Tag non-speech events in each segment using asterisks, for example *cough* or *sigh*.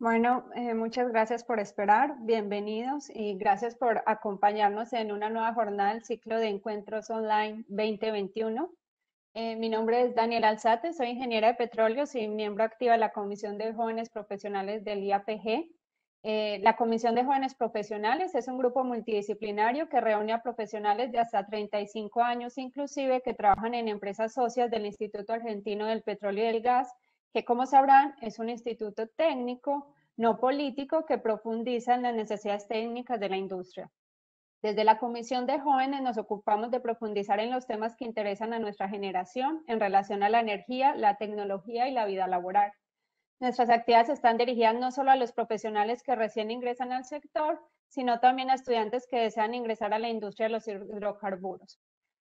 Bueno, eh, muchas gracias por esperar, bienvenidos y gracias por acompañarnos en una nueva jornada del ciclo de encuentros online 2021. Eh, mi nombre es Daniel Alzate, soy ingeniera de petróleo, y miembro activa de la Comisión de Jóvenes Profesionales del IAPG. Eh, la Comisión de Jóvenes Profesionales es un grupo multidisciplinario que reúne a profesionales de hasta 35 años, inclusive que trabajan en empresas socias del Instituto Argentino del Petróleo y del Gas que como sabrán es un instituto técnico, no político, que profundiza en las necesidades técnicas de la industria. Desde la Comisión de Jóvenes nos ocupamos de profundizar en los temas que interesan a nuestra generación en relación a la energía, la tecnología y la vida laboral. Nuestras actividades están dirigidas no solo a los profesionales que recién ingresan al sector, sino también a estudiantes que desean ingresar a la industria de los hidrocarburos.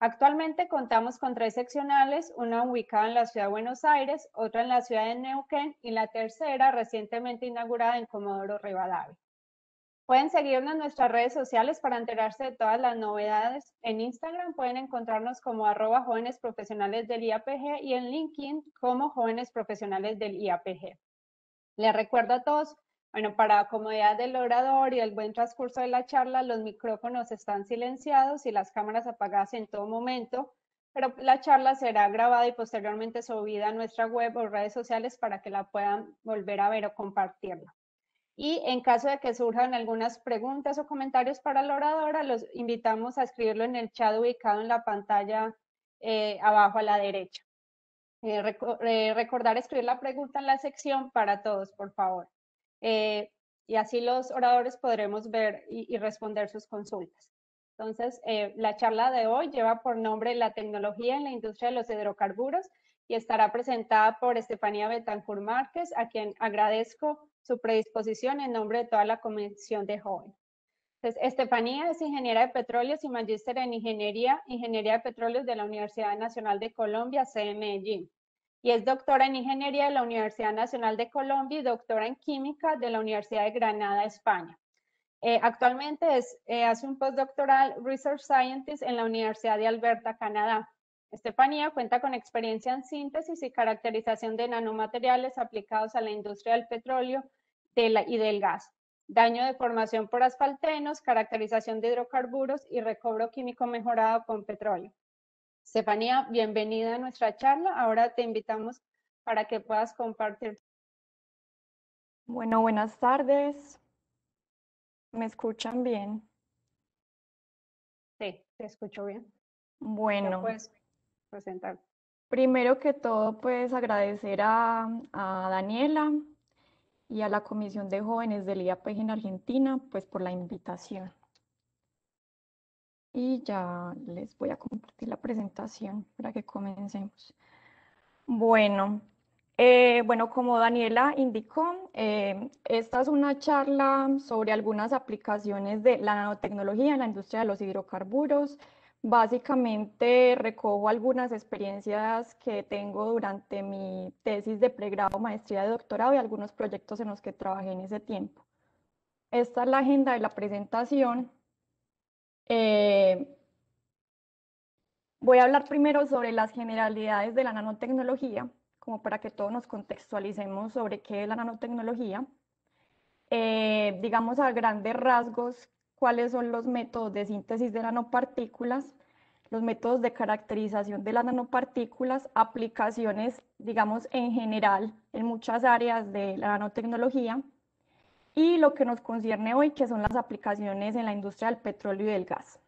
Actualmente contamos con tres seccionales, una ubicada en la ciudad de Buenos Aires, otra en la ciudad de Neuquén y la tercera recientemente inaugurada en Comodoro Rivadavia. Pueden seguirnos en nuestras redes sociales para enterarse de todas las novedades. En Instagram pueden encontrarnos como arroba jóvenes profesionales del IAPG y en LinkedIn como jóvenes profesionales del IAPG. Les recuerdo a todos bueno, para comodidad del orador y el buen transcurso de la charla, los micrófonos están silenciados y las cámaras apagadas en todo momento, pero la charla será grabada y posteriormente subida a nuestra web o redes sociales para que la puedan volver a ver o compartirla. Y en caso de que surjan algunas preguntas o comentarios para la oradora, los invitamos a escribirlo en el chat ubicado en la pantalla eh, abajo a la derecha. Eh, eh, recordar escribir la pregunta en la sección para todos, por favor. Eh, y así los oradores podremos ver y, responder sus consultas. Entonces, eh, la charla de hoy lleva por nombre La tecnología en la industria de los hidrocarburos y estará presentada por Estefanía Betancur Márquez, a quien agradezco su predisposición en nombre de toda la Comisión de hoy. Estefanía es ingeniera de petróleos y magíster en ingeniería, ingeniería de petróleos de la Universidad Nacional de Colombia, CMG. E y es doctora en Ingeniería de la Universidad Nacional de Colombia y doctora en Química de la Universidad de Granada, España. Eh, actualmente es, eh, hace un postdoctoral Research Scientist en la Universidad de Alberta, Canadá. Estefanía cuenta con experiencia en síntesis y caracterización de nanomateriales aplicados a la industria del petróleo y del gas, daño de formación por asfaltenos, caracterización de hidrocarburos y recobro químico mejorado con petróleo. Estefanía, bienvenida a nuestra charla. Ahora te invitamos para que puedas compartir. Bueno, buenas tardes. ¿Me escuchan bien? Sí, te escucho bien. Bueno. Puedes presentar. Primero que todo, pues agradecer a, a, Daniela y a la Comisión de Jóvenes del IAPEG en Argentina, pues por la invitación y ya les voy a compartir la presentación para que comencemos. Bueno, eh, bueno, como Daniela indicó, eh, esta es una charla sobre algunas aplicaciones de la nanotecnología en la industria de los hidrocarburos. Básicamente recojo algunas experiencias que tengo durante mi tesis de pregrado, maestría de doctorado y algunos proyectos en los que trabajé en ese tiempo. Esta es la agenda de la presentación. Eh, voy a hablar primero sobre las generalidades de la nanotecnología, como para que todos nos contextualicemos sobre qué es la nanotecnología. Eh, digamos a grandes rasgos, cuáles son los métodos de síntesis de nanopartículas, los métodos de caracterización de las nanopartículas, aplicaciones, digamos, en general en muchas áreas de la nanotecnología, y lo que nos concierne hoy, que son las aplicaciones en la industria del petróleo y del gas.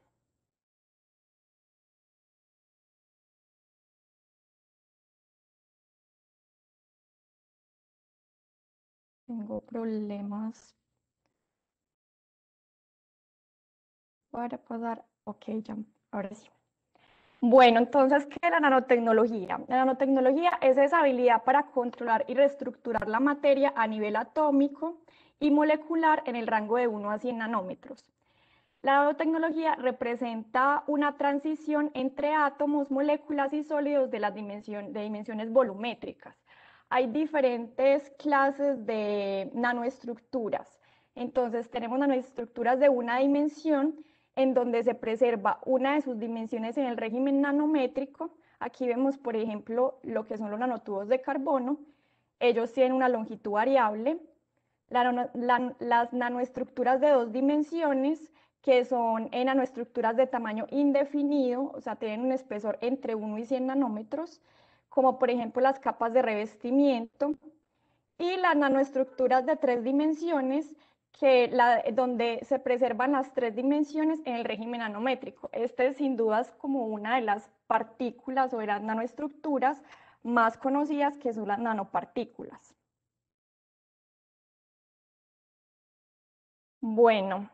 Tengo problemas ¿Puedo pasar. Ok, ya, ahora sí. Bueno, entonces, ¿qué es la nanotecnología? La nanotecnología es esa habilidad para controlar y reestructurar la materia a nivel atómico y molecular en el rango de 1 a 100 nanómetros. La nanotecnología representa una transición entre átomos, moléculas y sólidos de, las de dimensiones volumétricas. Hay diferentes clases de nanoestructuras. Entonces tenemos nanoestructuras de una dimensión en donde se preserva una de sus dimensiones en el régimen nanométrico. Aquí vemos, por ejemplo, lo que son los nanotubos de carbono. Ellos tienen una longitud variable, las nanoestructuras de dos dimensiones, que son nanoestructuras de tamaño indefinido, o sea, tienen un espesor entre 1 y 100 nanómetros, como por ejemplo las capas de revestimiento, y las nanoestructuras de tres dimensiones, donde se preservan las tres dimensiones en el régimen nanométrico. Este es sin dudas como una de las partículas o de las nanoestructuras más conocidas que son las nanopartículas. Bueno,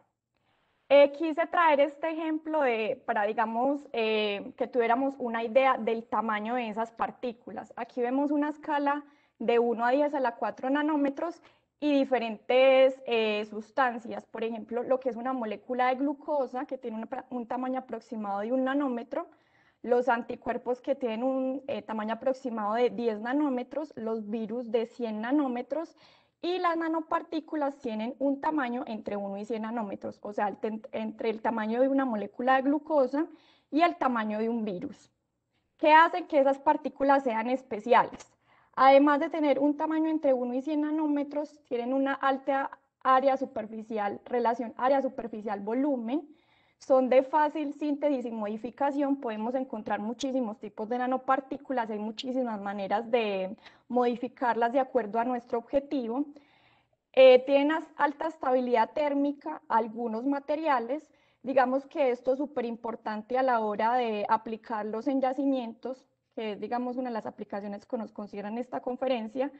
eh, quise traer este ejemplo de, para, digamos, eh, que tuviéramos una idea del tamaño de esas partículas. Aquí vemos una escala de 1 a 10 a la 4 nanómetros y diferentes eh, sustancias. Por ejemplo, lo que es una molécula de glucosa, que tiene un, tamaño aproximado de un nanómetro, los anticuerpos que tienen un tamaño aproximado de 10 nanómetros, los virus de 100 nanómetros y las nanopartículas tienen un tamaño entre 1 y 100 nanómetros, o sea, entre el tamaño de una molécula de glucosa y el tamaño de un virus. ¿Qué hace que esas partículas sean especiales? Además de tener un tamaño entre 1 y 100 nanómetros, tienen una alta área superficial, relación área superficial-volumen, son de fácil síntesis y modificación, podemos encontrar muchísimos tipos de nanopartículas, hay muchísimas maneras de modificarlas de acuerdo a nuestro objetivo. Eh, tienen alta estabilidad térmica algunos materiales, digamos que esto es súper importante a la hora de aplicarlos en yacimientos, que es digamos una de las aplicaciones que nos consideran esta conferencia,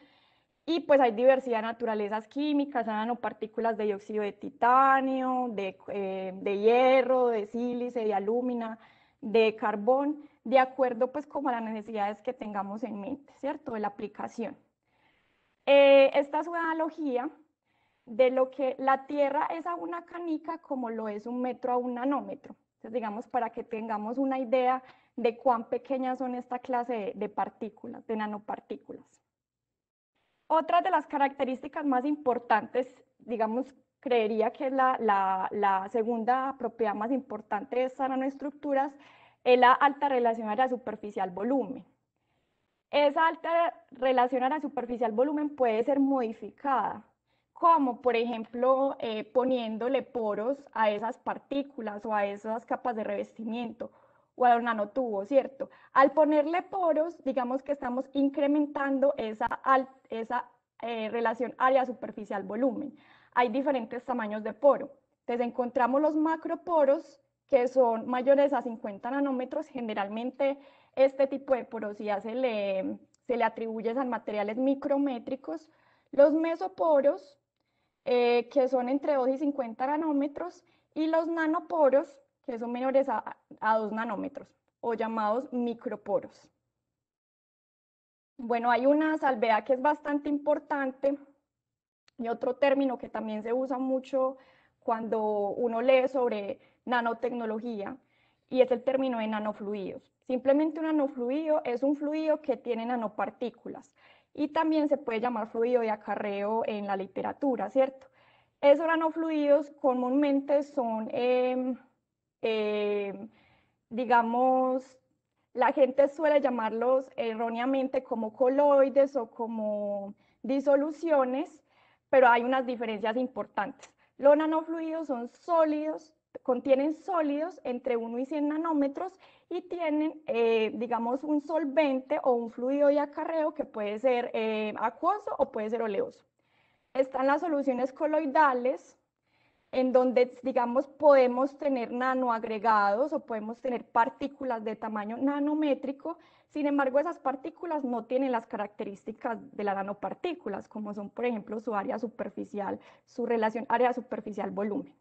y pues hay diversidad de naturalezas químicas, nanopartículas de dióxido de titanio, eh, de, hierro, de sílice, de alúmina, de carbón, de acuerdo pues como a las necesidades que tengamos en mente, ¿cierto? De la aplicación. Eh, esta es una analogía de lo que la Tierra es a una canica como lo es un metro a un nanómetro. Entonces, digamos, para que tengamos una idea de cuán pequeñas son esta clase de partículas, de nanopartículas. Otra de las características más importantes, digamos, creería que la, la, segunda propiedad más importante de estas nanoestructuras es la alta relación a superficie superficial volumen. Esa alta relación a superficie superficial volumen puede ser modificada, como por ejemplo eh, poniéndole poros a esas partículas o a esas capas de revestimiento o a un nanotubo, ¿cierto? Al ponerle poros, digamos que estamos incrementando esa, eh, relación área superficial-volumen. Hay diferentes tamaños de poro. Entonces encontramos los macroporos que son mayores a 50 nanómetros. Generalmente este tipo de porosidad se le, se le atribuye a materiales micrométricos. Los mesoporos, eh, que son entre 2 y 50 nanómetros, y los nanoporos, que son menores a, a 2 nanómetros o llamados microporos. Bueno, hay una salvedad que es bastante importante y otro término que también se usa mucho cuando uno lee sobre nanotecnología y es el término de nanofluidos. Simplemente un nanofluido es un fluido que tiene nanopartículas y también se puede llamar fluido de acarreo en la literatura, ¿cierto? Esos nanofluidos comúnmente son em, eh, digamos, la gente suele llamarlos erróneamente como coloides o como disoluciones, pero hay unas diferencias importantes. Los nanofluidos son sólidos, contienen sólidos entre 1 y 100 nanómetros y tienen, eh, digamos, un solvente o un fluido de acarreo que puede ser eh, acuoso o puede ser oleoso. Están las soluciones coloidales, en donde, digamos, podemos tener nanoagregados o podemos tener partículas de tamaño nanométrico, sin embargo, esas partículas no tienen las características de las nanopartículas, como son, por ejemplo, su área superficial, su relación área superficial-volumen.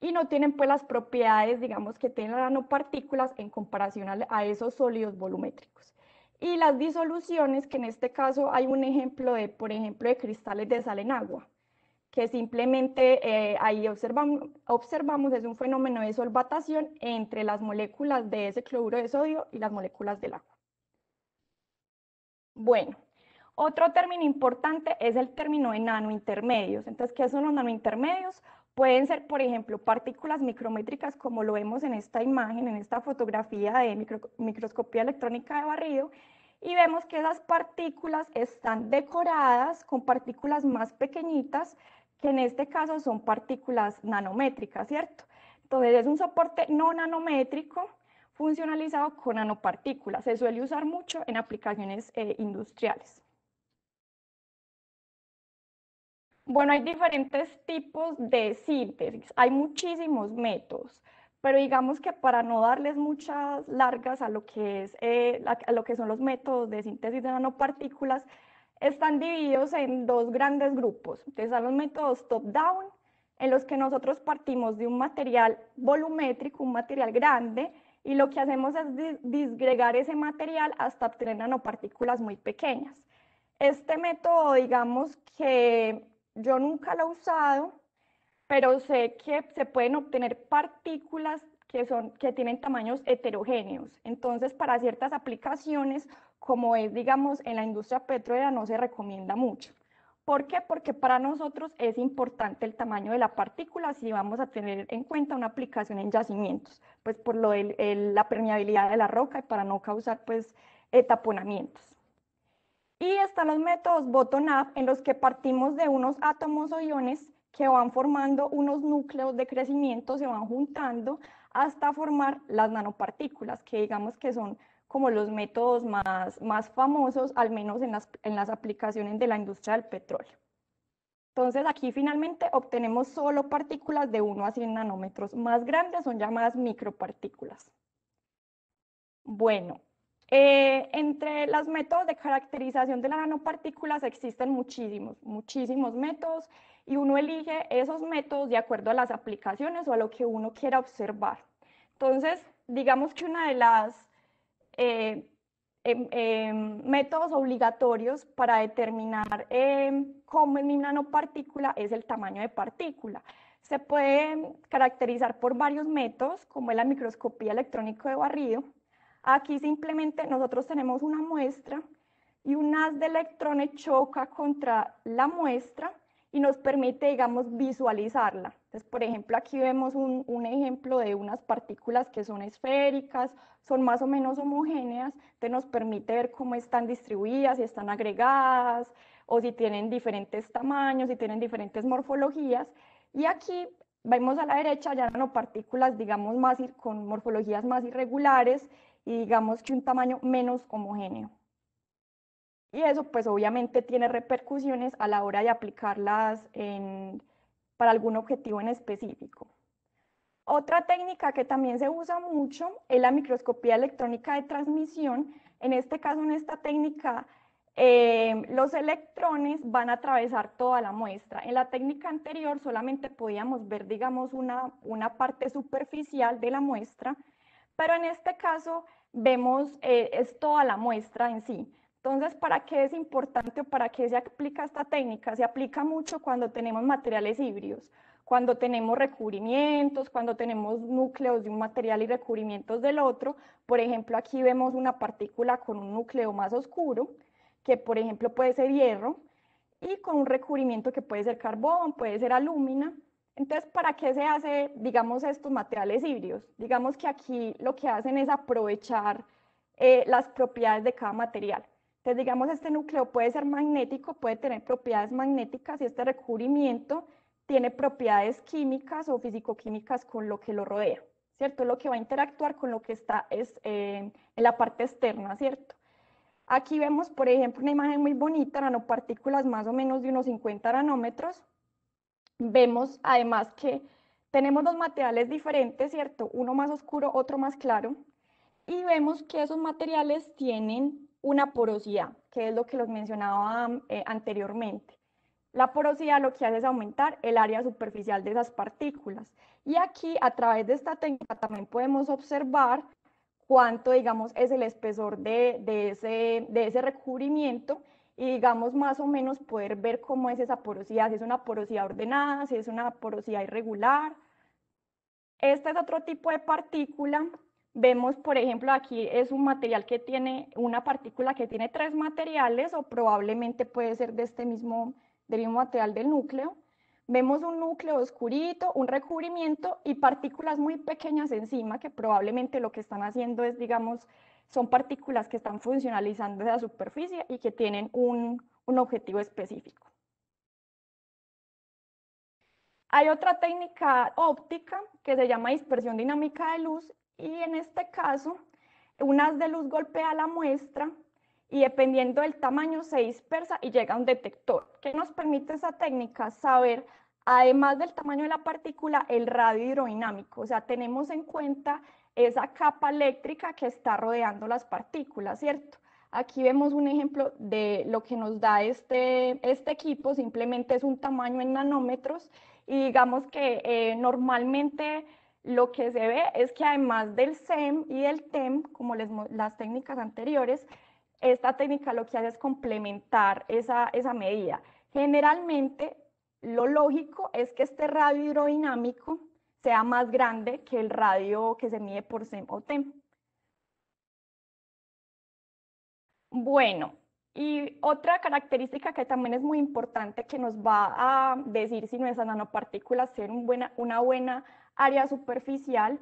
Y no tienen, pues, las propiedades, digamos, que tienen las nanopartículas en comparación a, a esos sólidos volumétricos. Y las disoluciones, que en este caso hay un ejemplo de, por ejemplo, de cristales de sal en agua que simplemente eh, ahí observamos, es un fenómeno de solvatación entre las moléculas de ese cloruro de sodio y las moléculas del agua. Bueno, otro término importante es el término de nanointermedios. Entonces, ¿qué son los nanointermedios? Pueden ser, por ejemplo, partículas micrométricas, como lo vemos en esta imagen, en esta fotografía de microscopía electrónica de barrido, y vemos que esas partículas están decoradas con partículas más pequeñitas que en este caso son partículas nanométricas, ¿cierto? Entonces es un soporte no nanométrico funcionalizado con nanopartículas. Se suele usar mucho en aplicaciones eh, industriales. Bueno, hay diferentes tipos de síntesis, hay muchísimos métodos, pero digamos que para no darles muchas largas a lo que, es, eh, a lo que son los métodos de síntesis de nanopartículas, están divididos en dos grandes grupos. están los métodos top-down, en los que nosotros partimos de un material volumétrico, un material grande, y lo que hacemos es disgregar ese material hasta obtener nanopartículas muy pequeñas. Este método, digamos que yo nunca lo he usado, pero sé que se pueden obtener partículas que, son, que tienen tamaños heterogéneos. Entonces, para ciertas aplicaciones como es, digamos, en la industria petrolera no se recomienda mucho. ¿Por qué? Porque para nosotros es importante el tamaño de la partícula si vamos a tener en cuenta una aplicación en yacimientos, pues por lo de la permeabilidad de la roca y para no causar pues eh, taponamientos. Y están los métodos bottom-up en los que partimos de unos átomos o iones que van formando unos núcleos de crecimiento, se van juntando hasta formar las nanopartículas, que digamos que son como los métodos más, más famosos, al menos en las, en las aplicaciones de la industria del petróleo. Entonces aquí finalmente obtenemos solo partículas de 1 a 100 nanómetros más grandes, son llamadas micropartículas. Bueno, eh, entre los métodos de caracterización de las nanopartículas existen muchísimos, muchísimos métodos y uno elige esos métodos de acuerdo a las aplicaciones o a lo que uno quiera observar. Entonces, digamos que una de las eh, em, em, métodos obligatorios para determinar em, cómo en mi nanopartícula es el tamaño de partícula. Se puede caracterizar por varios métodos, como es la microscopía electrónica de barrido. Aquí simplemente nosotros tenemos una muestra y un haz de electrones choca contra la muestra y nos permite, digamos, visualizarla. Entonces, por ejemplo, aquí vemos un, ejemplo de unas partículas que son esféricas, son más o menos homogéneas, que nos permite ver cómo están distribuidas, si están agregadas, o si tienen diferentes tamaños, si tienen diferentes morfologías. Y aquí vemos a la derecha ya partículas, digamos, más con morfologías más irregulares y digamos que un tamaño menos homogéneo. Y eso pues obviamente tiene repercusiones a la hora de aplicarlas en para algún objetivo en específico. Otra técnica que también se usa mucho es la microscopía electrónica de transmisión. En este caso, en esta técnica, eh, los electrones van a atravesar toda la muestra. En la técnica anterior solamente podíamos ver, digamos, una, parte superficial de la muestra, pero en este caso vemos, eh, es toda la muestra en sí. Entonces, ¿para qué es importante o para qué se aplica esta técnica? Se aplica mucho cuando tenemos materiales híbridos, cuando tenemos recubrimientos, cuando tenemos núcleos de un material y recubrimientos del otro. Por ejemplo, aquí vemos una partícula con un núcleo más oscuro, que por ejemplo puede ser hierro, y con un recubrimiento que puede ser carbón, puede ser alúmina. Entonces, ¿para qué se hace, digamos, estos materiales híbridos? Digamos que aquí lo que hacen es aprovechar eh, las propiedades de cada material. Entonces, digamos, este núcleo puede ser magnético, puede tener propiedades magnéticas y este recubrimiento tiene propiedades químicas o fisicoquímicas con lo que lo rodea, ¿cierto? lo que va a interactuar con lo que está es, eh, en la parte externa, ¿cierto? Aquí vemos, por ejemplo, una imagen muy bonita, nanopartículas más o menos de unos 50 nanómetros. Vemos además que tenemos dos materiales diferentes, ¿cierto? Uno más oscuro, otro más claro. Y vemos que esos materiales tienen una porosidad, que es lo que los mencionaba eh, anteriormente. La porosidad lo que hace es aumentar el área superficial de esas partículas. Y aquí, a través de esta técnica, también podemos observar cuánto, digamos, es el espesor de, ese, de ese recubrimiento y, digamos, más o menos poder ver cómo es esa porosidad, si es una porosidad ordenada, si es una porosidad irregular. Este es otro tipo de partícula Vemos, por ejemplo, aquí es un material que tiene una partícula que tiene tres materiales o probablemente puede ser de este mismo, del mismo material del núcleo. Vemos un núcleo oscurito, un recubrimiento y partículas muy pequeñas encima que probablemente lo que están haciendo es, digamos, son partículas que están funcionalizando esa superficie y que tienen un, un objetivo específico. Hay otra técnica óptica que se llama dispersión dinámica de luz y en este caso, un haz de luz golpea la muestra y dependiendo del tamaño se dispersa y llega a un detector. ¿Qué nos permite esa técnica? Saber, además del tamaño de la partícula, el radio hidrodinámico. O sea, tenemos en cuenta esa capa eléctrica que está rodeando las partículas, ¿cierto? Aquí vemos un ejemplo de lo que nos da este, este equipo, simplemente es un tamaño en nanómetros y digamos que eh, normalmente lo que se ve es que además del SEM y del TEM, como las técnicas anteriores, esta técnica lo que hace es complementar esa, medida. Generalmente, lo lógico es que este radio hidrodinámico sea más grande que el radio que se mide por SEM o TEM. Bueno, y otra característica que también es muy importante que nos va a decir si nuestras nanopartículas tienen una buena área superficial,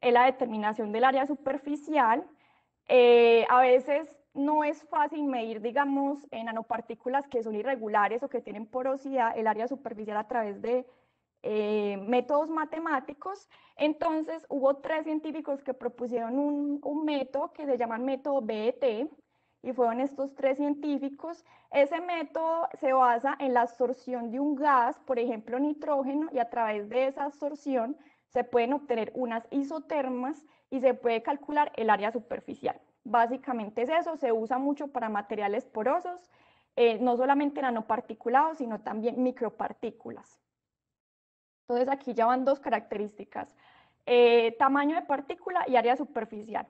es la determinación del área superficial. Eh, a veces no es fácil medir, digamos, en nanopartículas que son irregulares o que tienen porosidad el área superficial a través de eh, métodos matemáticos. Entonces hubo tres científicos que propusieron un, un método que se llama método BET y fueron estos tres científicos. Ese método se basa en la absorción de un gas, por ejemplo nitrógeno, y a través de esa absorción se pueden obtener unas isotermas y se puede calcular el área superficial. Básicamente es eso, se usa mucho para materiales porosos, eh, no solamente nanoparticulados, sino también micropartículas. Entonces aquí ya van dos características, eh, tamaño de partícula y área superficial.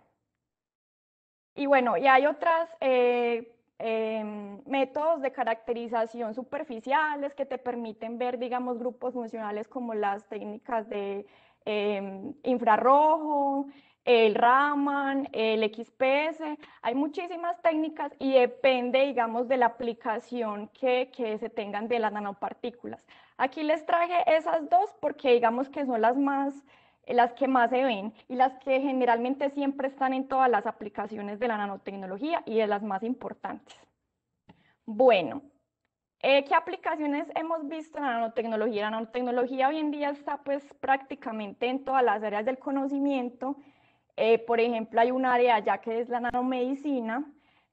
Y bueno, y hay otros eh, em, métodos de caracterización superficiales que te permiten ver, digamos, grupos funcionales como las técnicas de Em, infrarrojo, el Raman, el XPS, hay muchísimas técnicas y depende, digamos, de la aplicación que, se tengan de las nanopartículas. Aquí les traje esas dos porque digamos que son las las que más se ven y las que generalmente siempre están en todas las aplicaciones de la nanotecnología y de las más importantes. Bueno, eh, ¿Qué aplicaciones hemos visto en la nanotecnología? La nanotecnología hoy en día está pues prácticamente en todas las áreas del conocimiento. Eh, por ejemplo, hay un área ya que es la nanomedicina.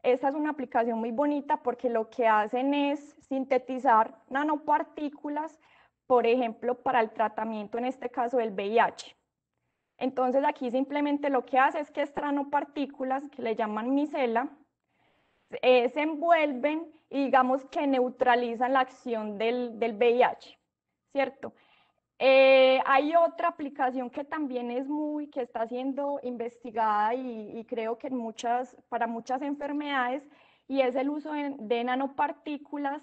Esta es una aplicación muy bonita porque lo que hacen es sintetizar nanopartículas, por ejemplo, para el tratamiento, en este caso, del VIH. Entonces aquí simplemente lo que hace es que estas nanopartículas, que le llaman micela, eh, se envuelven y digamos que neutralizan la acción del, del VIH, ¿cierto? Eh, hay otra aplicación que también es muy, que está siendo investigada y, creo que para muchas enfermedades, y es el uso de, de nanopartículas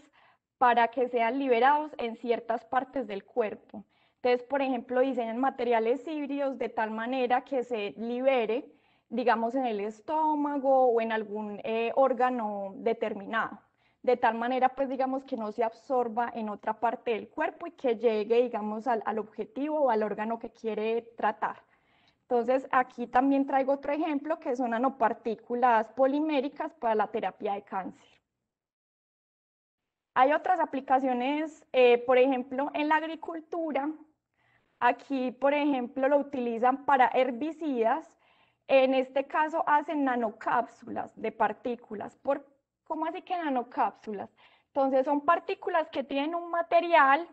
para que sean liberados en ciertas partes del cuerpo. Entonces, por ejemplo, diseñan materiales híbridos de tal manera que se libere digamos, en el estómago o en algún eh, órgano determinado. De tal manera, pues, digamos, que no se absorba en otra parte del cuerpo y que llegue, digamos, al, al objetivo o al órgano que quiere tratar. Entonces, aquí también traigo otro ejemplo que son nanopartículas poliméricas para la terapia de cáncer. Hay otras aplicaciones, eh, por ejemplo, en la agricultura. Aquí, por ejemplo, lo utilizan para herbicidas en este caso hacen nanocápsulas de partículas. ¿Por, ¿Cómo así que nanocápsulas? Entonces son partículas que tienen un material,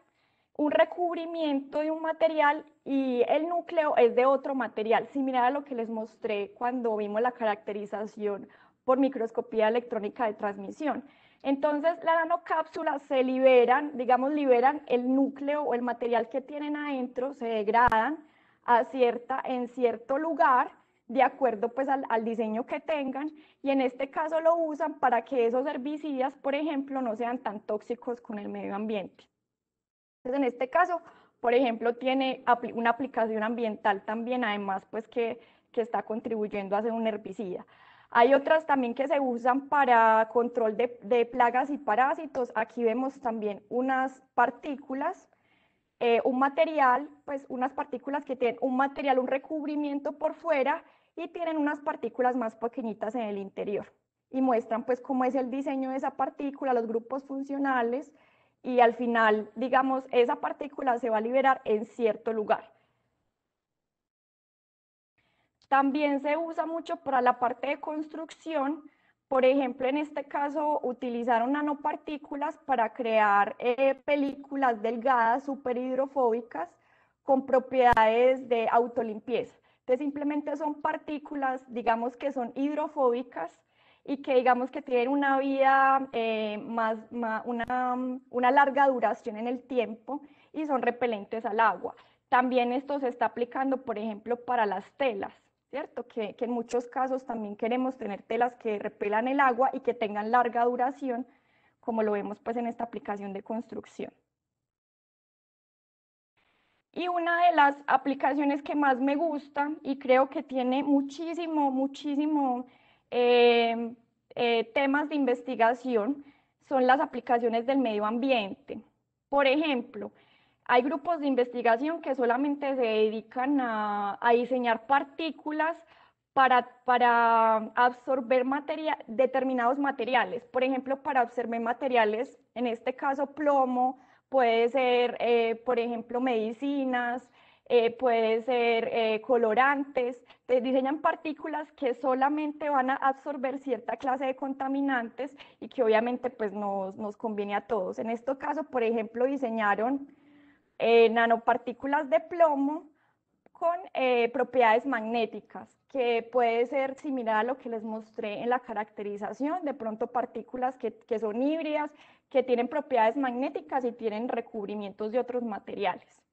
un recubrimiento de un material y el núcleo es de otro material, similar a lo que les mostré cuando vimos la caracterización por microscopía electrónica de transmisión. Entonces, las nanocápsulas se liberan, digamos, liberan el núcleo o el material que tienen adentro, se degradan a cierta, en cierto lugar de acuerdo pues al, diseño que tengan y en este caso lo usan para que esos herbicidas, por ejemplo, no sean tan tóxicos con el medio ambiente. Entonces, en este caso, por ejemplo, tiene una aplicación ambiental también, además pues que, está contribuyendo a hacer un herbicida. Hay otras también que se usan para control de, plagas y parásitos. Aquí vemos también unas partículas eh, un material, pues unas partículas que tienen un material, un recubrimiento por fuera y tienen unas partículas más pequeñitas en el interior y muestran pues cómo es el diseño de esa partícula, los grupos funcionales y al final, digamos, esa partícula se va a liberar en cierto lugar. También se usa mucho para la parte de construcción, por ejemplo, en este caso utilizaron nanopartículas para crear eh, películas delgadas superhidrofóbicas con propiedades de autolimpieza simplemente son partículas, digamos que son hidrofóbicas y que digamos que tienen una vida eh, más, una, larga duración en el tiempo y son repelentes al agua. También esto se está aplicando, por ejemplo, para las telas. ¿cierto? Que, que, en muchos casos también queremos tener telas que repelan el agua y que tengan larga duración, como lo vemos pues en esta aplicación de construcción. Y una de las aplicaciones que más me gusta y creo que tiene muchísimo, muchísimo eh, eh, temas de investigación son las aplicaciones del medio ambiente. Por ejemplo, hay grupos de investigación que solamente se dedican a, a diseñar partículas para, para absorber materia, determinados materiales. Por ejemplo, para absorber materiales, en este caso plomo, puede ser, eh, por ejemplo, medicinas, eh, puede ser eh, colorantes, te diseñan partículas que solamente van a absorber cierta clase de contaminantes y que obviamente pues nos, nos conviene a todos. En este caso, por ejemplo, diseñaron nanopartículas de plomo con eh, propiedades magnéticas, que puede ser similar a lo que les mostré en la caracterización, de pronto partículas que, son híbridas, que tienen propiedades magnéticas y tienen recubrimientos de otros materiales.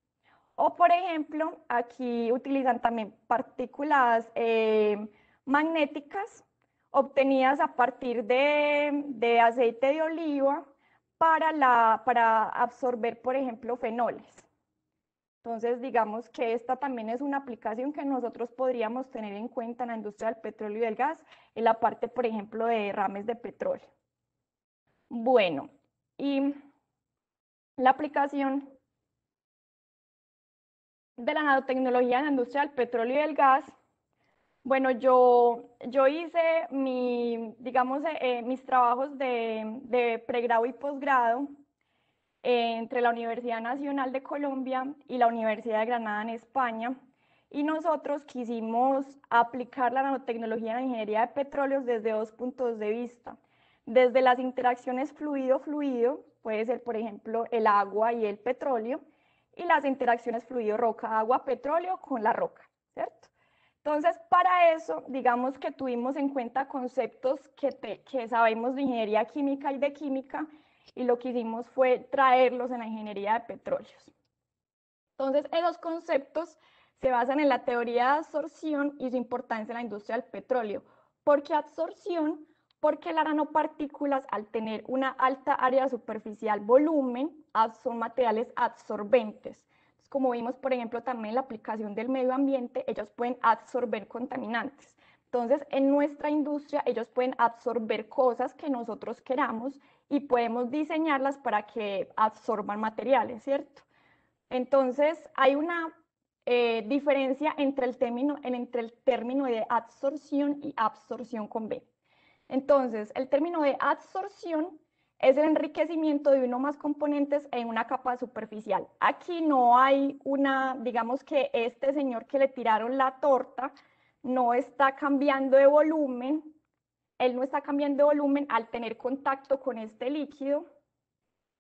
O por ejemplo, aquí utilizan también partículas eh, magnéticas obtenidas a partir de, aceite de oliva para, para absorber, por ejemplo, fenoles. Entonces, digamos que esta también es una aplicación que nosotros podríamos tener en cuenta en la industria del petróleo y del gas, en la parte, por ejemplo, de derrames de petróleo. Bueno, y la aplicación de la nanotecnología en la industria del petróleo y del gas, bueno, yo, yo hice mi, digamos, eh, mis trabajos de, de pregrado y posgrado eh, entre la Universidad Nacional de Colombia y la Universidad de Granada en España. Y nosotros quisimos aplicar la nanotecnología en la ingeniería de petróleos desde dos puntos de vista. Desde las interacciones fluido-fluido, puede ser por ejemplo el agua y el petróleo, y las interacciones fluido-roca-agua-petróleo con la roca, ¿cierto? Entonces, para eso, digamos que tuvimos en cuenta conceptos que, que sabemos de ingeniería química y de química, y lo que hicimos fue traerlos en la ingeniería de petróleos. Entonces, esos conceptos se basan en la teoría de absorción y su importancia en la industria del petróleo. ¿Por qué absorción? Porque las nanopartículas, al tener una alta área superficial volumen, son materiales absorbentes. como vimos, por ejemplo, también en la aplicación del medio ambiente, ellos pueden absorber contaminantes. Entonces, en nuestra industria ellos pueden absorber cosas que nosotros queramos y podemos diseñarlas para que absorban materiales, ¿cierto? Entonces, hay una eh, diferencia entre el, término, entre el término de absorción y absorción con B. Entonces, el término de absorción es el enriquecimiento de uno más componentes en una capa superficial. Aquí no hay una, digamos que este señor que le tiraron la torta no está cambiando de volumen, él no está cambiando de volumen al tener contacto con este líquido,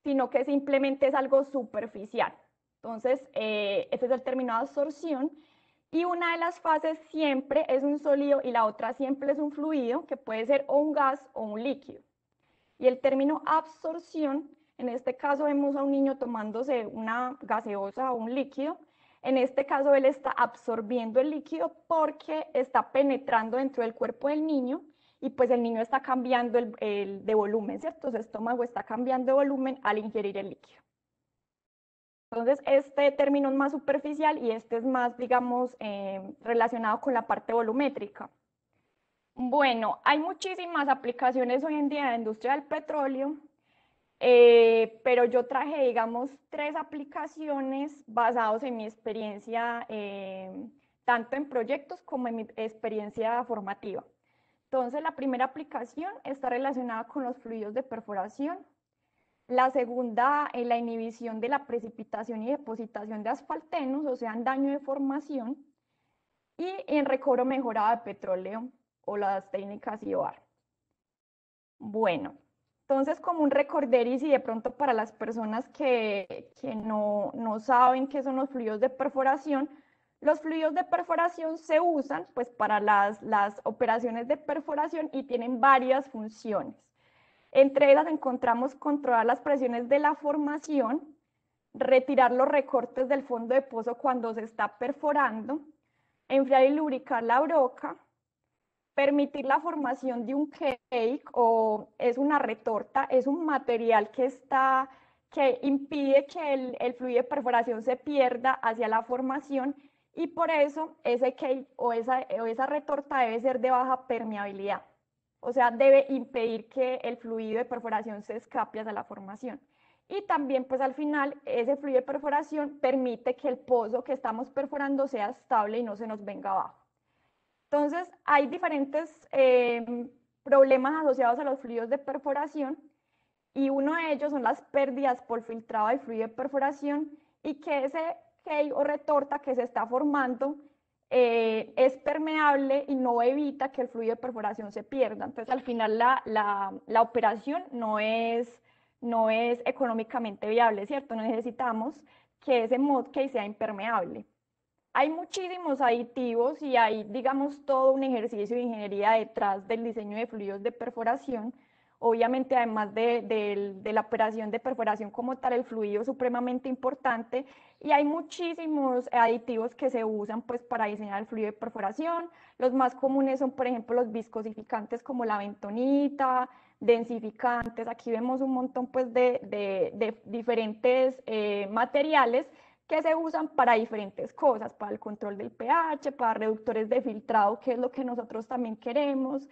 sino que simplemente es algo superficial. Entonces, ese eh, este es el término de absorción. Y una de las fases siempre es un sólido y la otra siempre es un fluido, que puede ser o un gas o un líquido. Y el término absorción, en este caso vemos a un niño tomándose una gaseosa o un líquido, en este caso, él está absorbiendo el líquido porque está penetrando dentro del cuerpo del niño y pues el niño está cambiando el, de volumen, ¿cierto? Su estómago está cambiando de volumen al ingerir el líquido. Entonces, este término es más superficial y este es más, digamos, eh, relacionado con la parte volumétrica. Bueno, hay muchísimas aplicaciones hoy en día en la industria del petróleo eh, pero yo traje, digamos, tres aplicaciones basados en mi experiencia, em, tanto en proyectos como en mi experiencia formativa. Entonces, la primera aplicación está relacionada con los fluidos de perforación. La segunda, en eh, la inhibición de la precipitación y depositación de asfaltenos, o sea, en daño de formación. Y en recobro mejorado de petróleo o las técnicas IOAR. Bueno, entonces, como un recorder y de pronto para las personas que, no, no, saben qué son los fluidos de perforación, los fluidos de perforación se usan pues para las, las operaciones de perforación y tienen varias funciones. Entre ellas encontramos controlar las presiones de la formación, retirar los recortes del fondo de pozo cuando se está perforando, enfriar y lubricar la broca, permitir la formación de un cake o es una retorta, es un material que está que impide que el, fluido de perforación se pierda hacia la formación y por eso ese cake o esa, o esa retorta debe ser de baja permeabilidad. O sea, debe impedir que el fluido de perforación se escape hacia la formación. Y también, pues al final, ese fluido de perforación permite que el pozo que estamos perforando sea estable y no se nos venga abajo. Entonces, hay diferentes em, problemas asociados a los fluidos de perforación y uno de ellos son las pérdidas por filtrado de fluido de perforación y que ese cake o retorta que se está formando eh, es permeable y no evita que el fluido de perforación se pierda. Entonces, al final, la, operación no es, económicamente viable, ¿cierto? Necesitamos que ese mod cake sea impermeable. Hay muchísimos aditivos y hay, digamos, todo un ejercicio de ingeniería detrás del diseño de fluidos de perforación. Obviamente, además de, la operación de perforación como tal, el fluido es supremamente importante y hay muchísimos aditivos que se usan pues, para diseñar el fluido de perforación. Los más comunes son, por ejemplo, los viscosificantes como la bentonita, densificantes. Aquí vemos un montón pues, de, de diferentes eh, materiales que se usan para diferentes cosas, para el control del pH, para reductores de filtrado, que es lo que nosotros también queremos,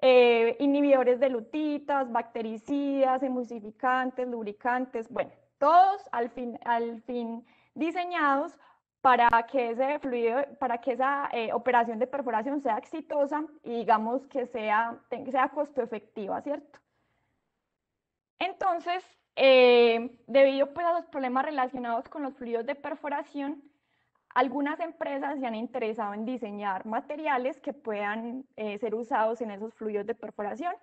eh, inhibidores de lutitas, bactericidas, emulsificantes, lubricantes, bueno, todos al fin, al fin diseñados para que ese fluido, para que esa eh, operación de perforación sea exitosa y digamos que sea, que sea costo efectiva, ¿cierto? Entonces, eh, debido pues, a los problemas relacionados con los fluidos de perforación, algunas empresas se han interesado en diseñar materiales que puedan eh, ser usados en esos fluidos de perforación,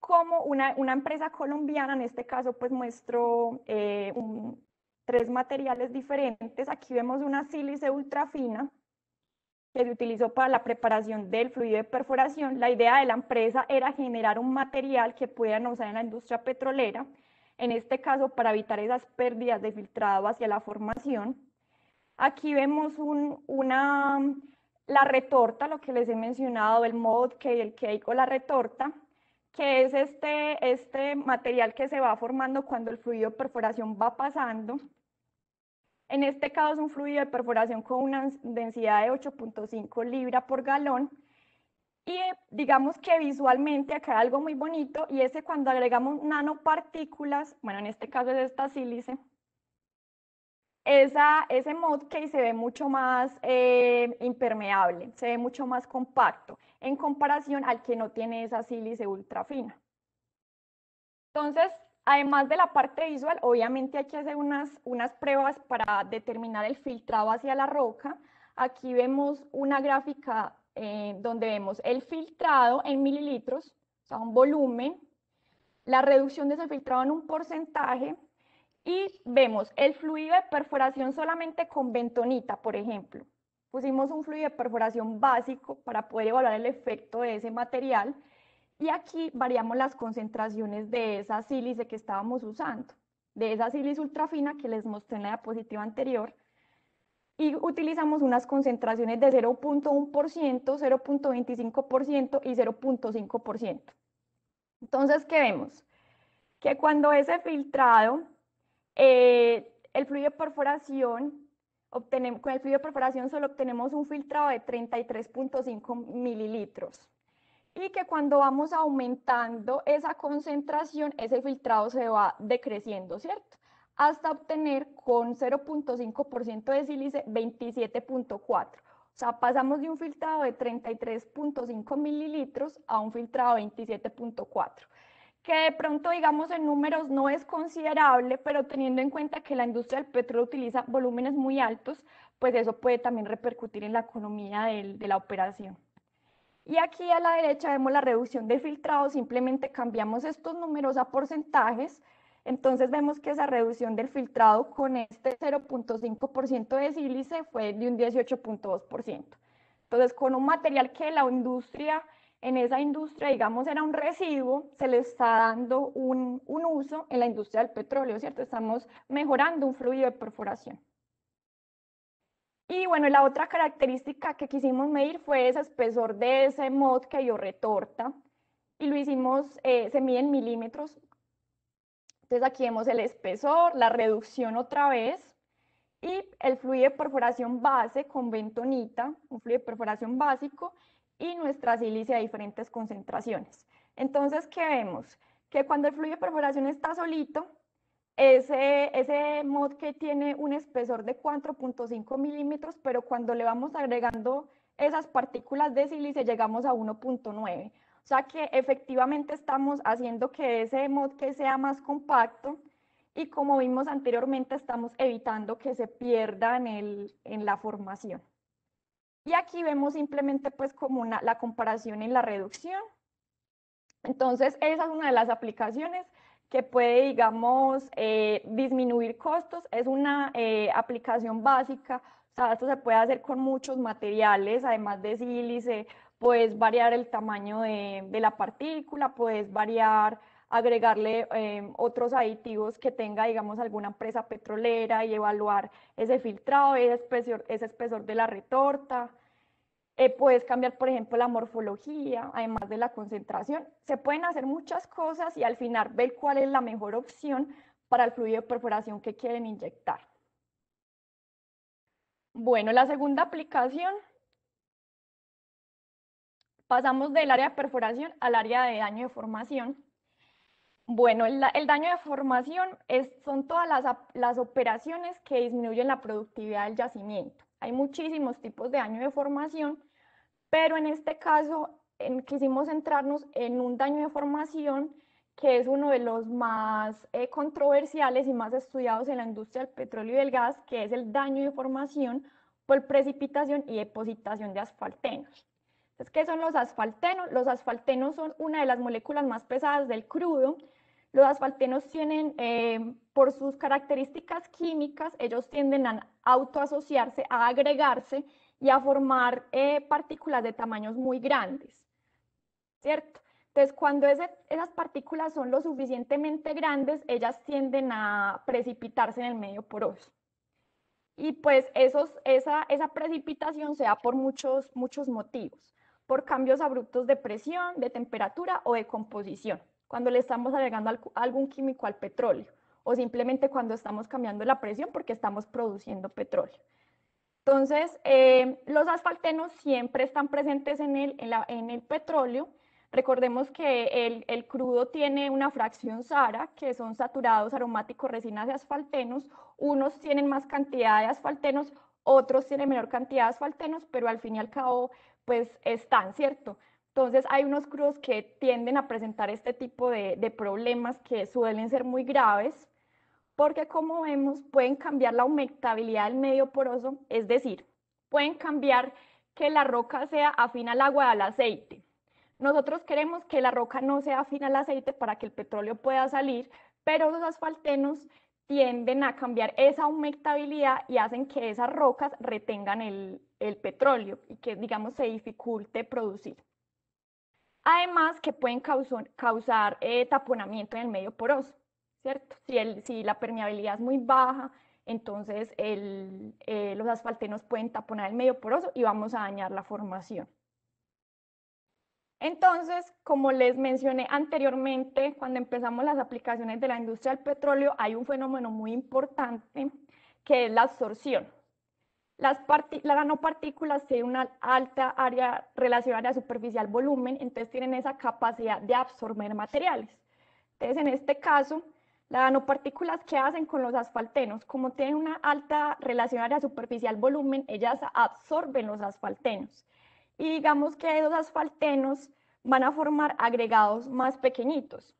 como una, empresa colombiana, en este caso pues muestro eh, tres materiales diferentes. Aquí vemos una sílice ultrafina que se utilizó para la preparación del fluido de perforación. La idea de la empresa era generar un material que pudieran usar en la industria petrolera en este caso, para evitar esas pérdidas de filtrado hacia la formación, aquí vemos una, la retorta, lo que les he mencionado, el mod que el cake o la retorta, que es este, este, material que se va formando cuando el fluido de perforación va pasando. En este caso es un fluido de perforación con una densidad de 8.5 libra por galón, y eh, digamos que visualmente acá hay algo muy bonito y es que cuando agregamos nanopartículas, bueno, en este caso es esta sílice, esa, ese que se ve mucho más eh, impermeable, se ve mucho más compacto en comparación al que no tiene esa sílice ultra fina. Entonces, además de la parte visual, obviamente hay que hacer unas, unas pruebas para determinar el filtrado hacia la roca. Aquí vemos una gráfica eh, donde vemos el filtrado en mililitros, o sea, un volumen, la reducción de ese filtrado en un porcentaje, y vemos el fluido de perforación solamente con bentonita, por ejemplo. Pusimos un fluido de perforación básico para poder evaluar el efecto de ese material, y aquí variamos las concentraciones de esa sílice que estábamos usando, de esa sílice ultrafina que les mostré en la diapositiva anterior, y utilizamos unas concentraciones de 0.1%, 0.25% y 0.5%. Entonces, ¿qué vemos? Que cuando ese filtrado, eh, el fluido de perforación, obtenemos, con el fluido de perforación solo obtenemos un filtrado de 33.5 mililitros. Y que cuando vamos aumentando esa concentración, ese filtrado se va decreciendo, ¿cierto? hasta obtener con 0.5% de sílice 27.4. O sea, pasamos de un filtrado de 33.5 mililitros a un filtrado de 27.4, que de pronto, digamos, en números no es considerable, pero teniendo en cuenta que la industria del petróleo utiliza volúmenes muy altos, pues eso puede también repercutir en la economía de la operación. Y aquí a la derecha vemos la reducción de filtrado, simplemente cambiamos estos números a porcentajes, entonces vemos que esa reducción del filtrado con este 0.5% de sílice fue de un 18.2%. Entonces, con un material que la industria, en esa industria, digamos, era un residuo, se le está dando un, un uso en la industria del petróleo, ¿cierto? Estamos mejorando un fluido de perforación. Y bueno, la otra característica que quisimos medir fue ese espesor de ese mod que yo retorta. Y lo hicimos, eh, se mide en milímetros entonces aquí vemos el espesor, la reducción otra vez y el fluido de perforación base con bentonita, un fluido de perforación básico y nuestra sílice a diferentes concentraciones. Entonces, ¿qué vemos? Que cuando el fluido de perforación está solito, ese, ese mod que tiene un espesor de 4.5 milímetros, pero cuando le vamos agregando esas partículas de sílice llegamos a 1.9. O sea que efectivamente estamos haciendo que ese mod que sea más compacto y como vimos anteriormente estamos evitando que se pierda en, el, en la formación. Y aquí vemos simplemente pues como una, la comparación y la reducción. Entonces esa es una de las aplicaciones que puede, digamos, eh, disminuir costos. Es una eh, aplicación básica, o sea, esto se puede hacer con muchos materiales, además de sílice, puedes variar el tamaño de, la partícula, puedes variar, agregarle em, otros aditivos que tenga, digamos, alguna empresa petrolera y evaluar ese filtrado, ese espesor, ese espesor de la retorta. Eh, puedes cambiar, por ejemplo, la morfología, además de la concentración. Se pueden hacer muchas cosas y al final ver cuál es la mejor opción para el fluido de perforación que quieren inyectar. Bueno, la segunda aplicación pasamos del área de perforación al área de daño de formación. Bueno, el, daño de formación son todas las, operaciones que disminuyen la productividad del yacimiento. Hay muchísimos tipos de daño de formación, pero en este caso quisimos centrarnos en un daño de formación que es uno de los más eh, controversiales y más estudiados en la industria del petróleo y del gas, que es el daño de formación por precipitación y depositación de asfaltenos. ¿qué son los asfaltenos? Los asfaltenos son una de las moléculas más pesadas del crudo. Los asfaltenos tienen, eh, por sus características químicas, ellos tienden a autoasociarse, a agregarse y a formar eh, partículas de tamaños muy grandes, ¿cierto? Entonces, cuando esas partículas son lo suficientemente grandes, ellas tienden a precipitarse en el medio poroso. Y pues esa, precipitación se da por muchos, muchos motivos por cambios abruptos de presión, de temperatura o de composición, cuando le estamos agregando algún químico al petróleo o simplemente cuando estamos cambiando la presión porque estamos produciendo petróleo. Entonces, eh, los asfaltenos siempre están presentes en el, en el petróleo. Recordemos que el, crudo tiene una fracción SARA, que son saturados aromáticos resinas y asfaltenos. Unos tienen más cantidad de asfaltenos, otros tienen menor cantidad de asfaltenos, pero al fin y al cabo pues están, ¿cierto? Entonces hay unos crudos que tienden a presentar este tipo de, problemas que suelen ser muy graves porque como vemos pueden cambiar la humectabilidad del medio poroso, es decir, pueden cambiar que la roca sea afina al agua y al aceite. Nosotros queremos que la roca no sea afina al aceite para que el petróleo pueda salir, pero los asfaltenos tienden a cambiar esa humectabilidad y hacen que esas rocas retengan el, petróleo y que, digamos, se dificulte producir. Además, que pueden causar, eh, taponamiento en el medio poroso, ¿cierto? Si, la permeabilidad es muy baja, entonces eh, los asfaltenos pueden taponar el medio poroso y vamos a dañar la formación. Entonces, como les mencioné anteriormente, cuando empezamos las aplicaciones de la industria del petróleo, hay un fenómeno muy importante que es la absorción. Las, nanopartículas tienen una alta área relacionada superficial volumen, entonces tienen esa capacidad de absorber materiales. Entonces, en este caso, las nanopartículas que hacen con los asfaltenos, como tienen una alta relación área superficial volumen, ellas absorben los asfaltenos y digamos que esos asfaltenos van a formar agregados más pequeñitos.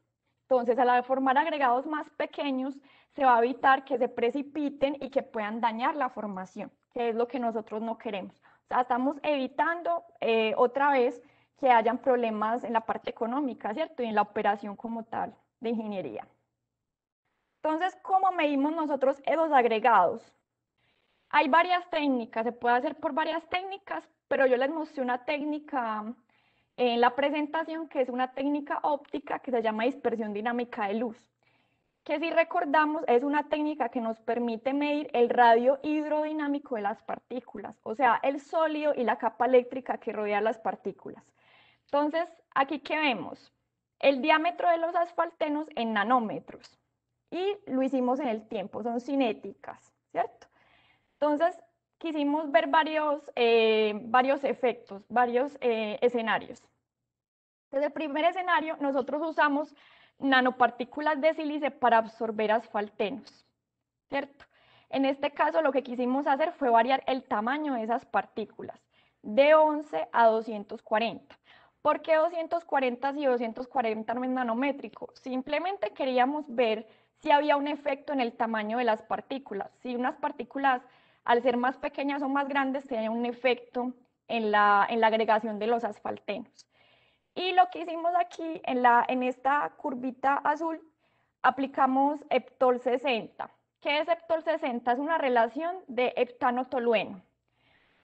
Entonces, al formar agregados más pequeños, se va a evitar que se precipiten y que puedan dañar la formación, que es lo que nosotros no queremos. O sea, estamos evitando eh, otra vez que hayan problemas en la parte económica, ¿cierto? Y en la operación como tal de ingeniería. Entonces, ¿cómo medimos nosotros esos agregados? Hay varias técnicas, se puede hacer por varias técnicas, pero yo les mostré una técnica en la presentación que es una técnica óptica que se llama dispersión dinámica de luz, que si recordamos es una técnica que nos permite medir el radio hidrodinámico de las partículas, o sea, el sólido y la capa eléctrica que rodea las partículas. Entonces, aquí que vemos el diámetro de los asfaltenos en nanómetros y lo hicimos en el tiempo, son cinéticas, ¿cierto? Entonces, quisimos ver varios, eh, varios efectos, varios eh, escenarios. Desde el primer escenario, nosotros usamos nanopartículas de sílice para absorber asfaltenos, ¿cierto? En este caso, lo que quisimos hacer fue variar el tamaño de esas partículas, de 11 a 240. ¿Por qué 240 si 240 no es nanométrico? Simplemente queríamos ver si había un efecto en el tamaño de las partículas. Si unas partículas al ser más pequeñas o más grandes, tiene un efecto en la, agregación de los asfaltenos. Y lo que hicimos aquí, en, en esta curvita azul, aplicamos Eptol 60. ¿Qué es Eptol 60? Es una relación de heptano-tolueno.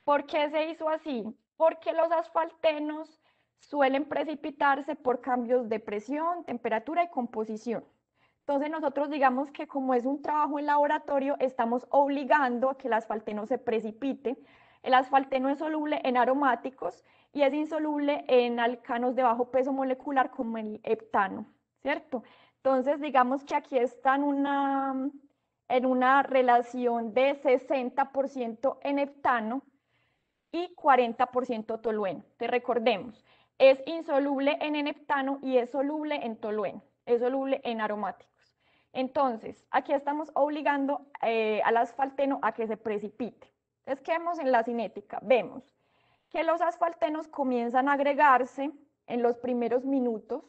¿Por qué se hizo así? Porque los asfaltenos suelen precipitarse por cambios de presión, temperatura y composición. Entonces nosotros digamos que como es un trabajo en laboratorio, estamos obligando a que el asfalteno se precipite. El asfalteno es soluble en aromáticos y es insoluble en alcanos de bajo peso molecular como el heptano, ¿cierto? Entonces digamos que aquí están en una relación de 60% en heptano y 40% tolueno. Te recordemos, es insoluble en heptano y es soluble en tolueno es soluble en aromáticos. Entonces, aquí estamos obligando eh, al asfalteno a que se precipite. Entonces, ¿qué vemos en la cinética? Vemos que los asfaltenos comienzan a agregarse en los primeros minutos,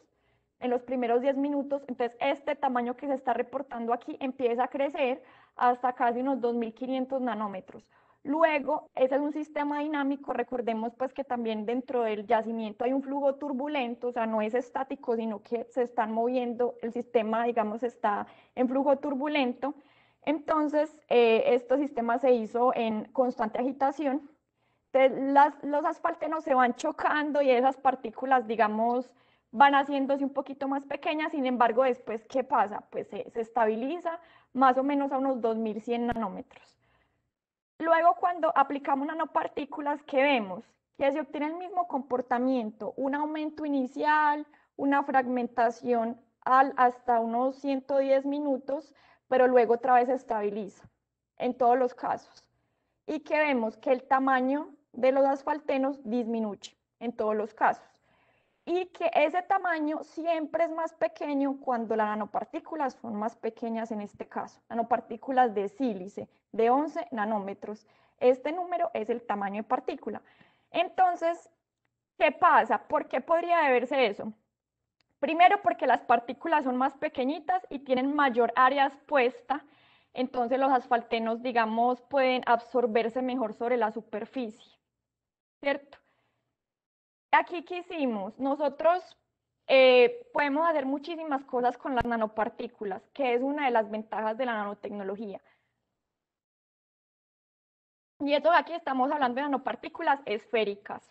en los primeros 10 minutos. Entonces, este tamaño que se está reportando aquí empieza a crecer hasta casi unos 2.500 nanómetros. Luego, ese es un sistema dinámico, recordemos pues que también dentro del yacimiento hay un flujo turbulento, o sea, no es estático, sino que se están moviendo, el sistema, digamos, está en flujo turbulento. Entonces, eh, este sistema se hizo en constante agitación. los asfaltenos se van chocando y esas partículas, digamos, van haciéndose un poquito más pequeñas, sin embargo, después, ¿qué pasa? Pues se estabiliza más o menos a unos 2.100 nanómetros. Luego, cuando aplicamos nanopartículas, ¿qué vemos? Que se obtiene el mismo comportamiento, un aumento inicial, una fragmentación al, hasta unos 110 minutos, pero luego otra vez se estabiliza en todos los casos. Y que vemos que el tamaño de los asfaltenos disminuye en todos los casos. Y que ese tamaño siempre es más pequeño cuando las nanopartículas son más pequeñas en este caso, nanopartículas de sílice, de 11 nanómetros. Este número es el tamaño de partícula. Entonces, ¿qué pasa? ¿Por qué podría deberse eso? Primero, porque las partículas son más pequeñitas y tienen mayor área expuesta, entonces los asfaltenos, digamos, pueden absorberse mejor sobre la superficie, ¿cierto? Aquí quisimos hicimos? Nosotros eh, podemos hacer muchísimas cosas con las nanopartículas, que es una de las ventajas de la nanotecnología. Y eso aquí estamos hablando de nanopartículas esféricas.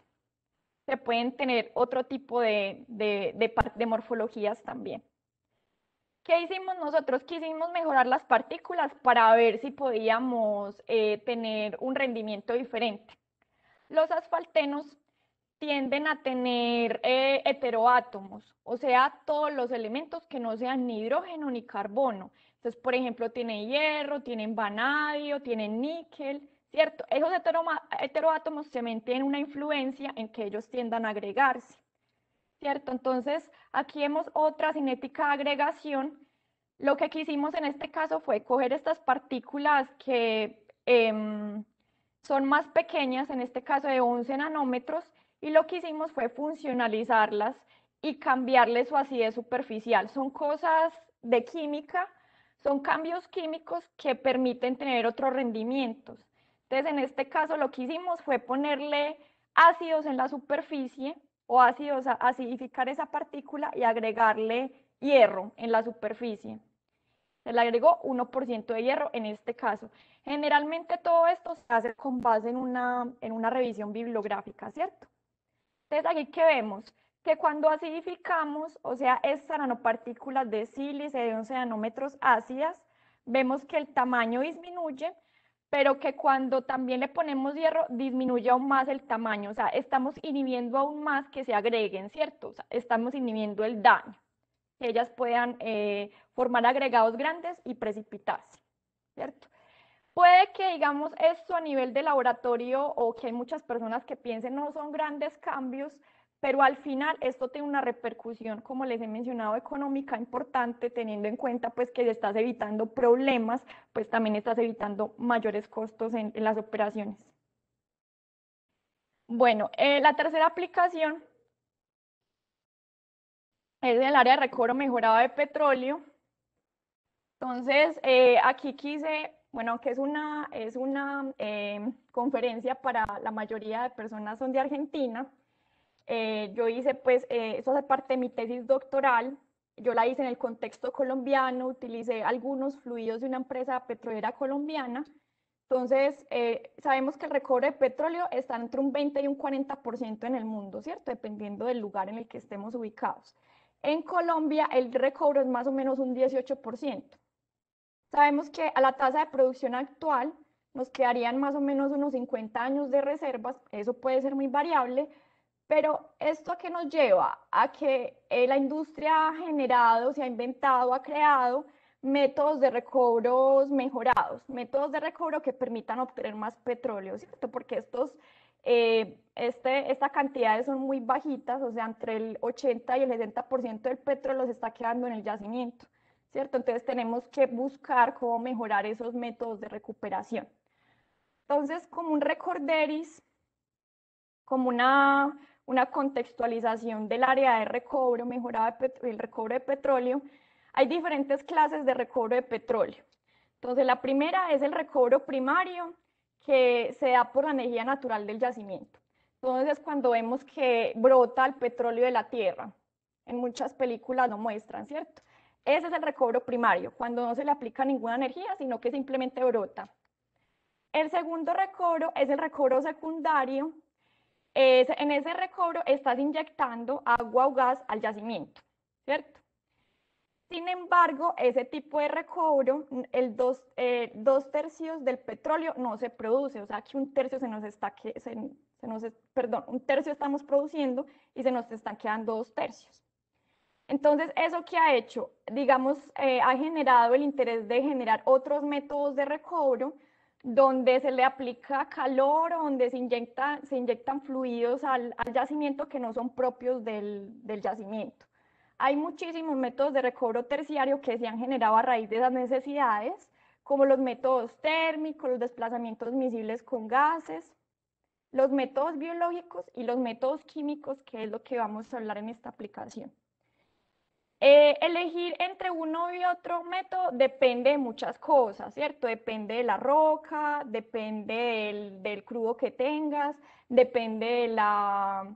Se pueden tener otro tipo de, morfologías también. ¿Qué hicimos nosotros? Quisimos mejorar las partículas para ver si podíamos eh, tener un rendimiento diferente. Los asfaltenos tienden a tener eh, heteroátomos, o sea, todos los elementos que no sean ni hidrógeno ni carbono. Entonces, por ejemplo, tienen hierro, tienen vanadio, tienen níquel, ¿cierto? Esos heteroátomos se mantienen una influencia en que ellos tiendan a agregarse, ¿cierto? Entonces, aquí vemos otra cinética agregación. Lo que quisimos en este caso fue coger estas partículas que em, son más pequeñas, en este caso de 11 nanómetros, y lo que hicimos fue funcionalizarlas y cambiarle su acidez superficial. Son cosas de química, son cambios químicos que permiten tener otros rendimientos. Entonces, en este caso lo que hicimos fue ponerle ácidos en la superficie o ácidos, acidificar esa partícula y agregarle hierro en la superficie. Se le agregó 1% de hierro en este caso. Generalmente todo esto se hace con base en una, en una revisión bibliográfica, ¿cierto? Entonces aquí que vemos que cuando acidificamos, o sea, estas nanopartículas de sílice de 11 nanómetros ácidas, vemos que el tamaño disminuye pero que cuando también le ponemos hierro disminuye aún más el tamaño, o sea, estamos inhibiendo aún más que se agreguen, ¿cierto? O sea, estamos inhibiendo el daño, que ellas puedan eh, formar agregados grandes y precipitarse, ¿cierto? Puede que digamos esto a nivel de laboratorio o que hay muchas personas que piensen no son grandes cambios, pero al final esto tiene una repercusión, como les he mencionado, económica importante, teniendo en cuenta pues que estás evitando problemas, pues también estás evitando mayores costos en, las operaciones. Bueno, eh, la tercera aplicación es del área de recobro mejorado de petróleo. Entonces, eh, aquí quise, bueno, que es una, es una eh, conferencia para la mayoría de personas son de Argentina, eh, yo hice, pues, eh, eso es parte de mi tesis doctoral. Yo la hice en el contexto colombiano, utilicé algunos fluidos de una empresa petrolera colombiana. Entonces, eh, sabemos que el recobro de petróleo está entre un 20 y un 40% en el mundo, ¿cierto? Dependiendo del lugar en el que estemos ubicados. En Colombia, el recobro es más o menos un 18%. Sabemos que a la tasa de producción actual nos quedarían más o menos unos 50 años de reservas, eso puede ser muy variable, pero esto que qué nos lleva? A que eh, la industria ha generado, se ha inventado, ha creado métodos de recobros mejorados, métodos de recobro que permitan obtener más petróleo, ¿cierto? Porque estos, eh, este, estas cantidades son muy bajitas, o sea, entre el 80 y el 70% del petróleo se está quedando en el yacimiento, ¿cierto? Entonces tenemos que buscar cómo mejorar esos métodos de recuperación. Entonces, como un recorderis, como una una contextualización del área de recobro, mejorada el recobro de petróleo, hay diferentes clases de recobro de petróleo. Entonces, la primera es el recobro primario, que se da por la energía natural del yacimiento. Entonces, cuando vemos que brota el petróleo de la tierra, en muchas películas lo muestran, ¿cierto? Ese es el recobro primario, cuando no se le aplica ninguna energía, sino que simplemente brota. El segundo recobro es el recobro secundario, en ese recobro estás inyectando agua o gas al yacimiento, ¿cierto? Sin embargo, ese tipo de recobro, el dos, eh, tercios del petróleo no se produce, o sea que un tercio se nos está, que, un tercio estamos produciendo y se nos están quedando dos tercios. Entonces, eso que ha hecho, digamos, eh, ha generado el interés de generar otros métodos de recobro, donde se le aplica calor o donde se, inyectan fluidos al, yacimiento que no son propios del, del, yacimiento. Hay muchísimos métodos de recobro terciario que se han generado a raíz de esas necesidades, como los métodos térmicos, los desplazamientos misiles con gases, los métodos biológicos y los métodos químicos, que es lo que vamos a hablar en esta aplicación. Eh, elegir entre uno y otro método depende de muchas cosas, ¿cierto? Depende de la roca, depende del, crudo que tengas, depende de la,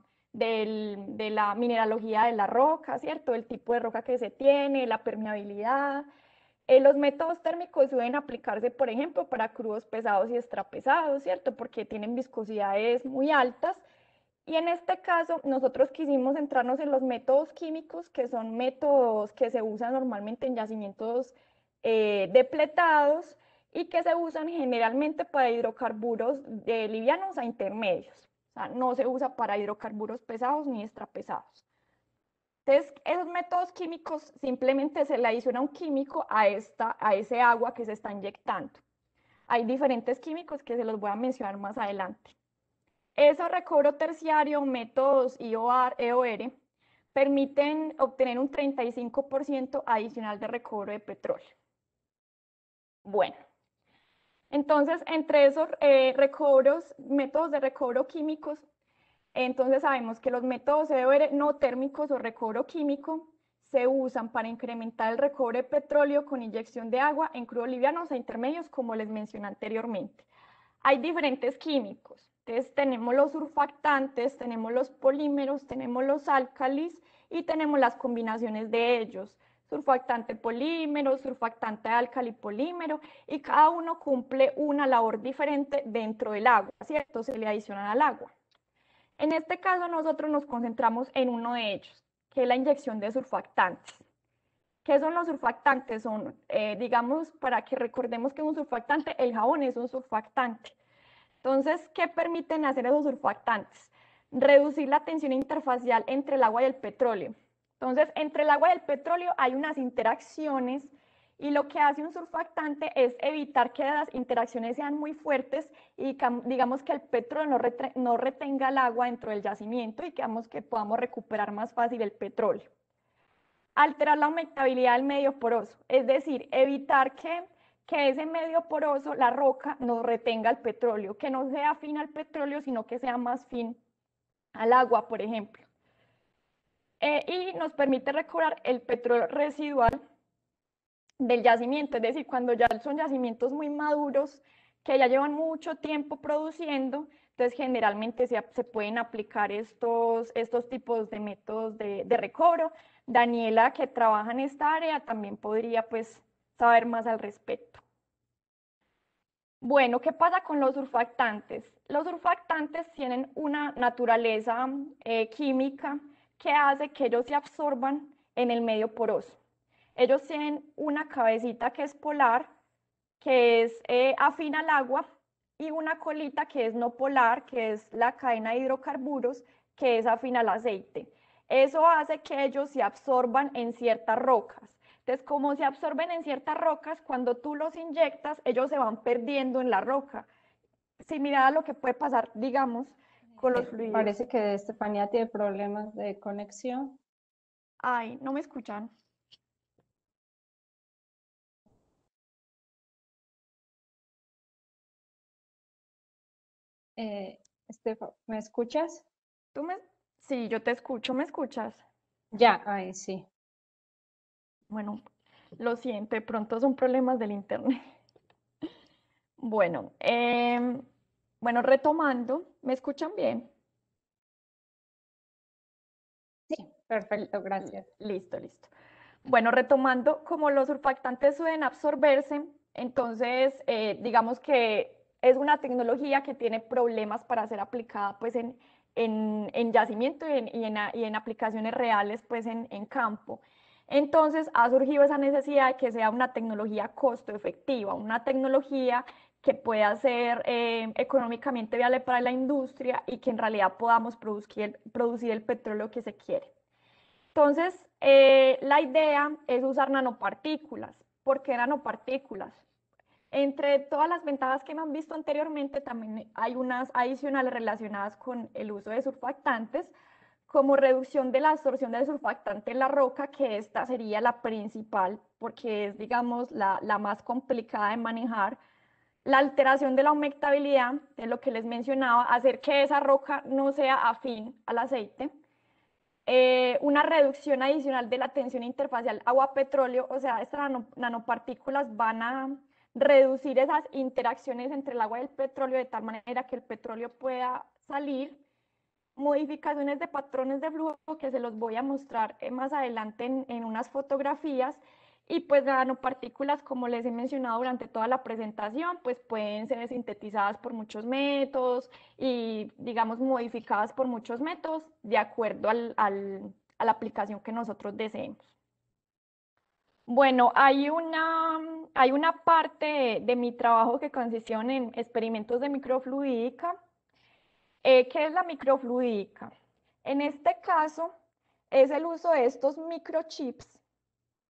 mineralogía de la roca, ¿cierto? El tipo de roca que se tiene, la permeabilidad. Eh, los métodos térmicos suelen aplicarse, por ejemplo, para crudos pesados y extrapesados, ¿cierto? Porque tienen viscosidades muy altas y en este caso, nosotros quisimos centrarnos en los métodos químicos, que son métodos que se usan normalmente en yacimientos eh, depletados y que se usan generalmente para hidrocarburos livianos a intermedios. O sea, no se usa para hidrocarburos pesados ni extrapesados. Entonces, esos métodos químicos simplemente se le adiciona un químico a, esta, a ese agua que se está inyectando. Hay diferentes químicos que se los voy a mencionar más adelante. Esos recobro terciario, métodos IOR, e EOR, permiten obtener un 35% adicional de recobro de petróleo. Bueno, entonces entre esos eh, recobros, métodos de recobro químicos, entonces sabemos que los métodos EOR no térmicos o recobro químico se usan para incrementar el recobro de petróleo con inyección de agua en crudo livianos e intermedios, como les mencioné anteriormente. Hay diferentes químicos tenemos los surfactantes, tenemos los polímeros, tenemos los álcalis y tenemos las combinaciones de ellos. Surfactante polímero, surfactante álcali polímero y cada uno cumple una labor diferente dentro del agua, ¿cierto? Se le adicionan al agua. En este caso nosotros nos concentramos en uno de ellos, que es la inyección de surfactantes. ¿Qué son los surfactantes? Son, eh, digamos, para que recordemos que un surfactante, el jabón es un surfactante. Entonces, ¿qué permiten hacer esos surfactantes? Reducir la tensión interfacial entre el agua y el petróleo. Entonces, entre el agua y el petróleo hay unas interacciones y lo que hace un surfactante es evitar que las interacciones sean muy fuertes y digamos que el petróleo no, retenga el agua dentro del yacimiento y digamos que podamos recuperar más fácil el petróleo. Alterar la humectabilidad del medio poroso, es decir, evitar que que ese medio poroso, la roca, nos retenga el petróleo, que no sea fin al petróleo, sino que sea más fin al agua, por ejemplo. Eh, y nos permite recobrar el petróleo residual del yacimiento, es decir, cuando ya son yacimientos muy maduros, que ya llevan mucho tiempo produciendo, entonces generalmente se, se pueden aplicar estos, estos tipos de métodos de recobro. Daniela, que trabaja en esta área, también podría pues saber más al respecto. Bueno, ¿qué pasa con los surfactantes? Los surfactantes tienen una naturaleza eh, química que hace que ellos se absorban en el medio poroso. Ellos tienen una cabecita que es polar, que es eh, afina al agua, y una colita que es no polar, que es la cadena de hidrocarburos, que es afina al aceite. Eso hace que ellos se absorban en ciertas rocas. Entonces, como se absorben en ciertas rocas, cuando tú los inyectas, ellos se van perdiendo en la roca. Similar mira lo que puede pasar, digamos, con los fluidos. Parece que Estefanía tiene problemas de conexión. Ay, no me escuchan. Eh, Estefan, ¿me escuchas? ¿Tú me... Sí, yo te escucho, ¿me escuchas? Ya, ay, sí. Bueno, lo siento, de pronto son problemas del internet. *laughs* Bueno, em, bueno, retomando, ¿me escuchan bien? Sí, perfecto, gracias. Listo, listo. Bueno, retomando, como los surfactantes suelen absorberse, entonces eh, digamos que es una tecnología que tiene problemas para ser aplicada pues en, yacimiento y en, en, aplicaciones reales pues en campo. Entonces ha surgido esa necesidad de que sea una tecnología costo efectiva, una tecnología que pueda ser eh, económicamente viable para la industria y que en realidad podamos producir, el petróleo que se quiere. Entonces, eh, la idea es usar nanopartículas. ¿Por qué nanopartículas? Entre todas las ventajas que me han visto anteriormente, también hay unas adicionales relacionadas con el uso de surfactantes, como reducción de la absorción del surfactante en la roca, que esta sería la principal, porque es, digamos, la, más complicada de manejar, la alteración de la humectabilidad, de lo que les mencionaba, hacer que esa roca no sea afín al aceite, eh, una reducción adicional de la tensión interfacial agua-petróleo, o sea, estas nanopartículas van a reducir esas interacciones entre el agua y el petróleo de tal manera que el petróleo pueda salir, modificaciones de patrones de flujo que se los voy a mostrar eh, más adelante en, unas fotografías. Y pues nanopartículas, como les he mencionado durante toda la presentación, pues pueden ser sintetizadas por muchos métodos y, digamos, modificadas por muchos métodos de acuerdo al, al, a la aplicación que nosotros deseemos. Bueno, hay una, hay una parte de, mi trabajo que consistió en experimentos de microfluídica eh, ¿Qué es la microfluidica? En este caso, es el uso de estos microchips.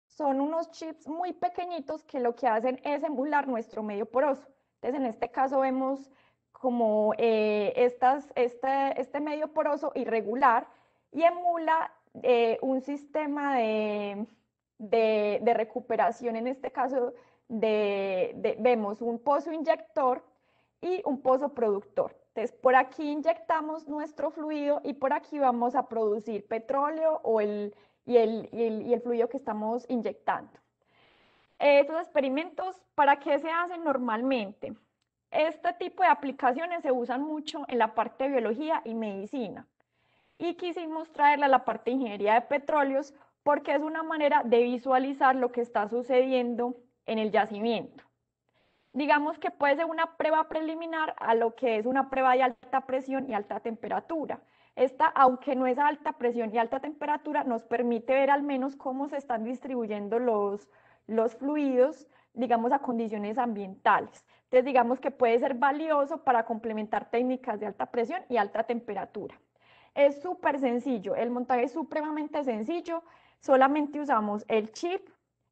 Son unos chips muy pequeñitos que lo que hacen es emular nuestro medio poroso. Entonces, en este caso vemos como eh, estas, este, este, medio poroso irregular y emula eh, un sistema de, recuperación, en este caso vemos un pozo inyector y un pozo productor. Entonces, por aquí inyectamos nuestro fluido y por aquí vamos a producir petróleo o el, y, el, y el fluido que estamos inyectando. Estos experimentos, ¿para qué se hacen normalmente? Este tipo de aplicaciones se usan mucho en la parte de biología y medicina. Y quisimos traerla a la parte de ingeniería de petróleos porque es una manera de visualizar lo que está sucediendo en el yacimiento digamos que puede ser una prueba preliminar a lo que es una prueba de alta presión y alta temperatura. Esta, aunque no es alta presión y alta temperatura, nos permite ver al menos cómo se están distribuyendo los, los fluidos, digamos, a condiciones ambientales. Entonces, digamos que puede ser valioso para complementar técnicas de alta presión y alta temperatura. Es súper sencillo, el montaje es supremamente sencillo, solamente usamos el chip,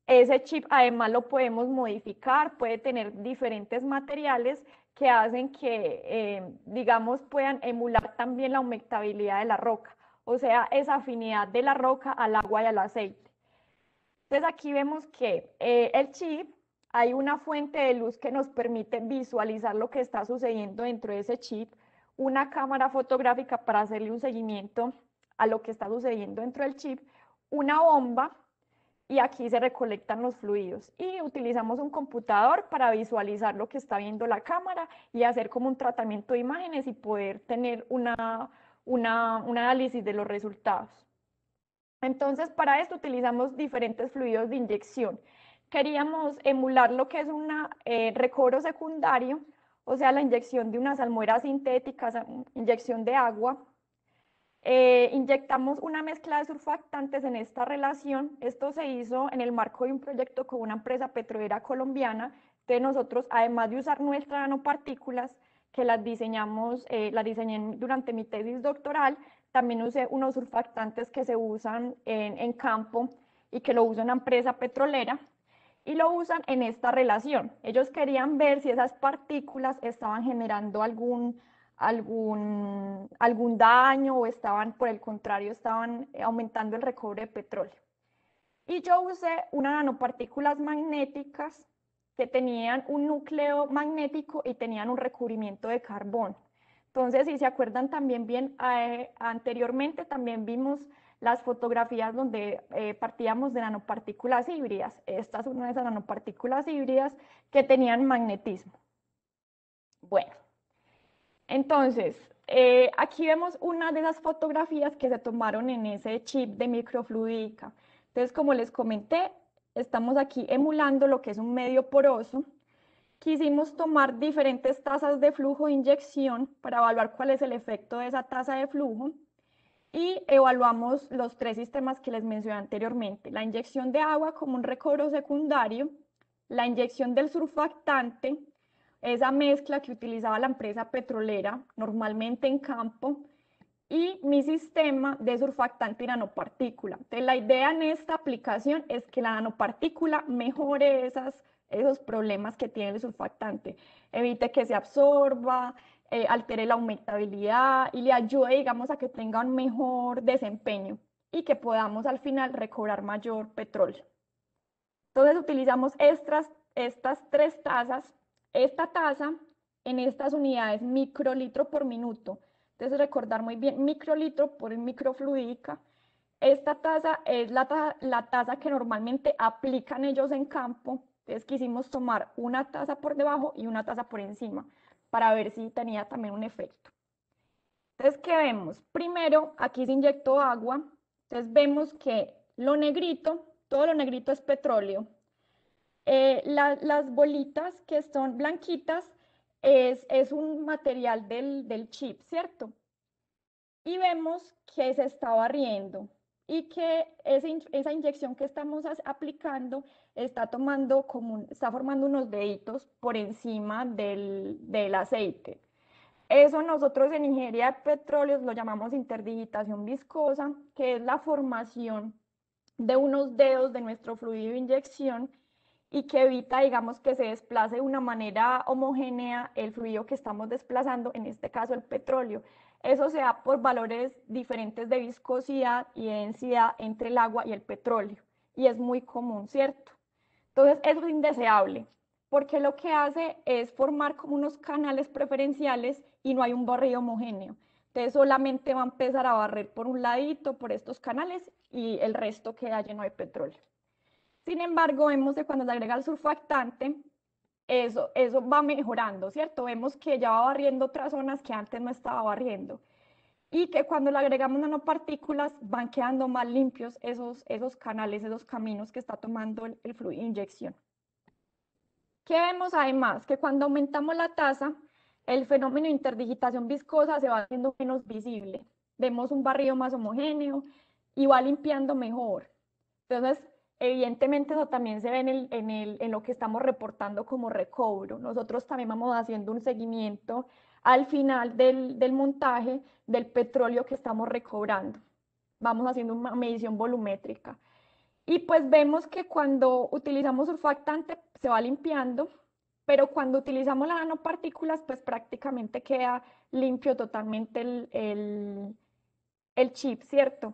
ese chip además lo podemos modificar, puede tener diferentes materiales que hacen que, em, digamos, puedan emular también la humectabilidad de la roca, o sea, esa afinidad de la roca al agua y al aceite. Entonces aquí vemos que eh, el chip, hay una fuente de luz que nos permite visualizar lo que está sucediendo dentro de ese chip, una cámara fotográfica para hacerle un seguimiento a lo que está sucediendo dentro del chip, una bomba y aquí se recolectan los fluidos y utilizamos un computador para visualizar lo que está viendo la cámara y hacer como un tratamiento de imágenes y poder tener un análisis de los resultados. Entonces, para esto utilizamos diferentes fluidos de inyección. Queríamos emular lo que es un eh, secundario, o sea, la inyección de unas almohadas sintéticas, inyección de agua, eh, inyectamos una mezcla de surfactantes en esta relación. Esto se hizo en el marco de un proyecto con una empresa petrolera colombiana. De nosotros, además de usar nuestras nanopartículas, que las diseñamos, eh, las diseñé durante mi tesis doctoral, también usé unos surfactantes que se usan en, en campo y que lo usa una empresa petrolera y lo usan en esta relación. Ellos querían ver si esas partículas estaban generando algún algún, algún daño o estaban, por el contrario, estaban eh, aumentando el recobre de petróleo. Y yo usé unas nanopartículas magnéticas que tenían un núcleo magnético y tenían un recubrimiento de carbón. Entonces, si se acuerdan también bien, eh, anteriormente también vimos las fotografías donde eh, partíamos de nanopartículas híbridas. estas es una de esas nanopartículas híbridas que tenían magnetismo. Bueno, entonces, eh, aquí vemos una de las fotografías que se tomaron en ese chip de microfluidica. Entonces, como les comenté, estamos aquí emulando lo que es un medio poroso. Quisimos tomar diferentes tasas de flujo de inyección para evaluar cuál es el efecto de esa tasa de flujo y evaluamos los tres sistemas que les mencioné anteriormente. La inyección de agua como un recobro secundario, la inyección del surfactante esa mezcla que utilizaba la empresa petrolera, normalmente en campo, y mi sistema de surfactante y nanopartícula. Entonces, la idea en esta aplicación es que la nanopartícula mejore esas, esos problemas que tiene el surfactante, evite que se absorba, eh, altere la humectabilidad y le ayude, digamos, a que tenga un mejor desempeño y que podamos al final recobrar mayor petróleo. Entonces utilizamos estas, estas tres tazas esta tasa en estas unidades microlitro por minuto, entonces recordar muy bien microlitro por microfluídica, esta tasa es la, la tasa que normalmente aplican ellos en campo, entonces quisimos tomar una tasa por debajo y una tasa por encima para ver si tenía también un efecto. Entonces, ¿qué vemos? Primero, aquí se inyectó agua, entonces vemos que lo negrito, todo lo negrito es petróleo, eh, las bolitas que son blanquitas es, un material del, chip, ¿cierto? Y vemos que se está barriendo y que esa inyección que estamos aplicando está, tomando como está formando unos deditos por encima del, del aceite. Eso nosotros en ingeniería de petróleos lo llamamos interdigitación viscosa, que es la formación de unos dedos de nuestro fluido de inyección y que evita, digamos, que se desplace de una manera homogénea el fluido que estamos desplazando, en este caso el petróleo. Eso se da por valores diferentes de viscosidad y densidad entre el agua y el petróleo, y es muy común, ¿cierto? Entonces, eso es indeseable, porque lo que hace es formar como unos canales preferenciales y no hay un barrido homogéneo. Entonces, solamente va a empezar a barrer por un ladito, por estos canales, y el resto queda lleno de petróleo. Sin embargo, vemos que cuando le agrega el surfactante, eso, eso va mejorando, ¿cierto? Vemos que ya va barriendo otras zonas que antes no estaba barriendo. Y que cuando le agregamos nanopartículas van quedando más limpios esos, esos canales, esos caminos que está tomando el, el fluido de inyección. ¿Qué vemos además? Que cuando aumentamos la tasa, el fenómeno de interdigitación viscosa se va haciendo menos visible. Vemos un barrido más homogéneo y va limpiando mejor. Entonces, Evidentemente eso también se ve en, lo que estamos reportando como recobro. Nosotros también vamos haciendo un seguimiento al final del, montaje del petróleo que estamos recobrando. Vamos haciendo una medición volumétrica. Y pues vemos que cuando utilizamos surfactante se va limpiando, pero cuando utilizamos las nanopartículas, pues prácticamente queda limpio totalmente el chip, ¿cierto?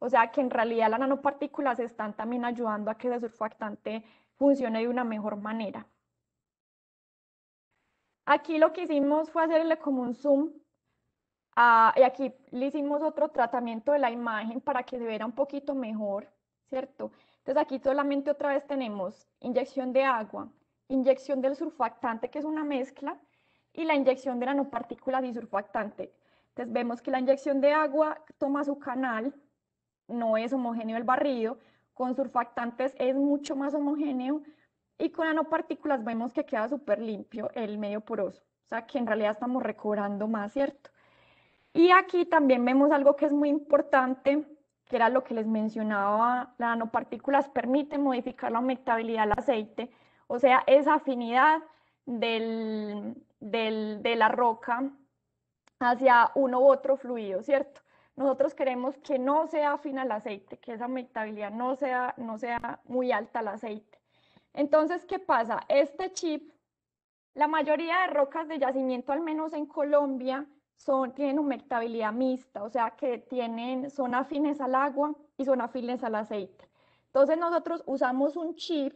O sea que en realidad las nanopartículas están también ayudando a que el surfactante funcione de una mejor manera. Aquí lo que hicimos fue hacerle como un zoom y aquí le hicimos otro tratamiento de la imagen para que se viera un poquito mejor, ¿cierto? Entonces aquí solamente otra vez tenemos inyección de agua, inyección del surfactante que es una mezcla y la inyección de nanopartículas y surfactante. Entonces vemos que la inyección de agua toma su canal, no es homogéneo el barrido, con surfactantes es mucho más homogéneo y con nanopartículas vemos que queda súper limpio el medio poroso, o sea que en realidad estamos recobrando más, ¿cierto? Y aquí también vemos algo que es muy importante, que era lo que les mencionaba, las nanopartículas permiten modificar la aumentabilidad del aceite, o sea, esa afinidad de la roca hacia uno u otro fluido, ¿cierto? Nosotros queremos que no sea afina al aceite, que esa mectabilidad no sea, no sea muy alta al aceite. Entonces, ¿qué pasa? Este chip, la mayoría de rocas de yacimiento, al menos en Colombia, son, tienen humectabilidad mixta, o sea que tienen, son afines al agua y son afines al aceite. Entonces nosotros usamos un chip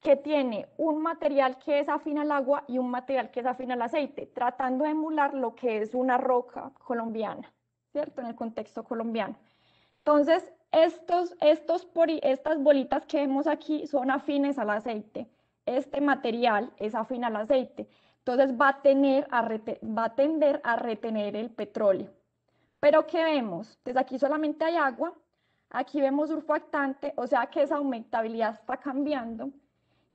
que tiene un material que es afín al agua y un material que es afín al aceite, tratando de emular lo que es una roca colombiana. ¿cierto? En el contexto colombiano. Entonces, estos, estos, estas bolitas que vemos aquí son afines al aceite. Este material es afín al aceite. Entonces va a, tener va a tender a retener el petróleo. Pero ¿qué vemos? Desde aquí solamente hay agua. Aquí vemos surfactante, o sea que esa aumentabilidad está cambiando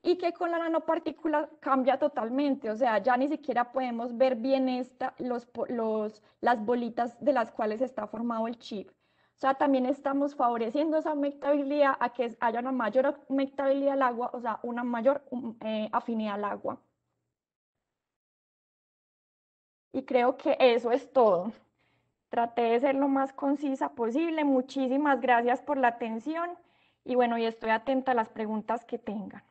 y que con la nanopartícula cambia totalmente, o sea, ya ni siquiera podemos ver bien esta, los, los, las bolitas de las cuales está formado el chip. O sea, también estamos favoreciendo esa humectabilidad a que haya una mayor humectabilidad al agua, o sea, una mayor um, eh, afinidad al agua. Y creo que eso es todo. Traté de ser lo más concisa posible. Muchísimas gracias por la atención y bueno, y estoy atenta a las preguntas que tengan.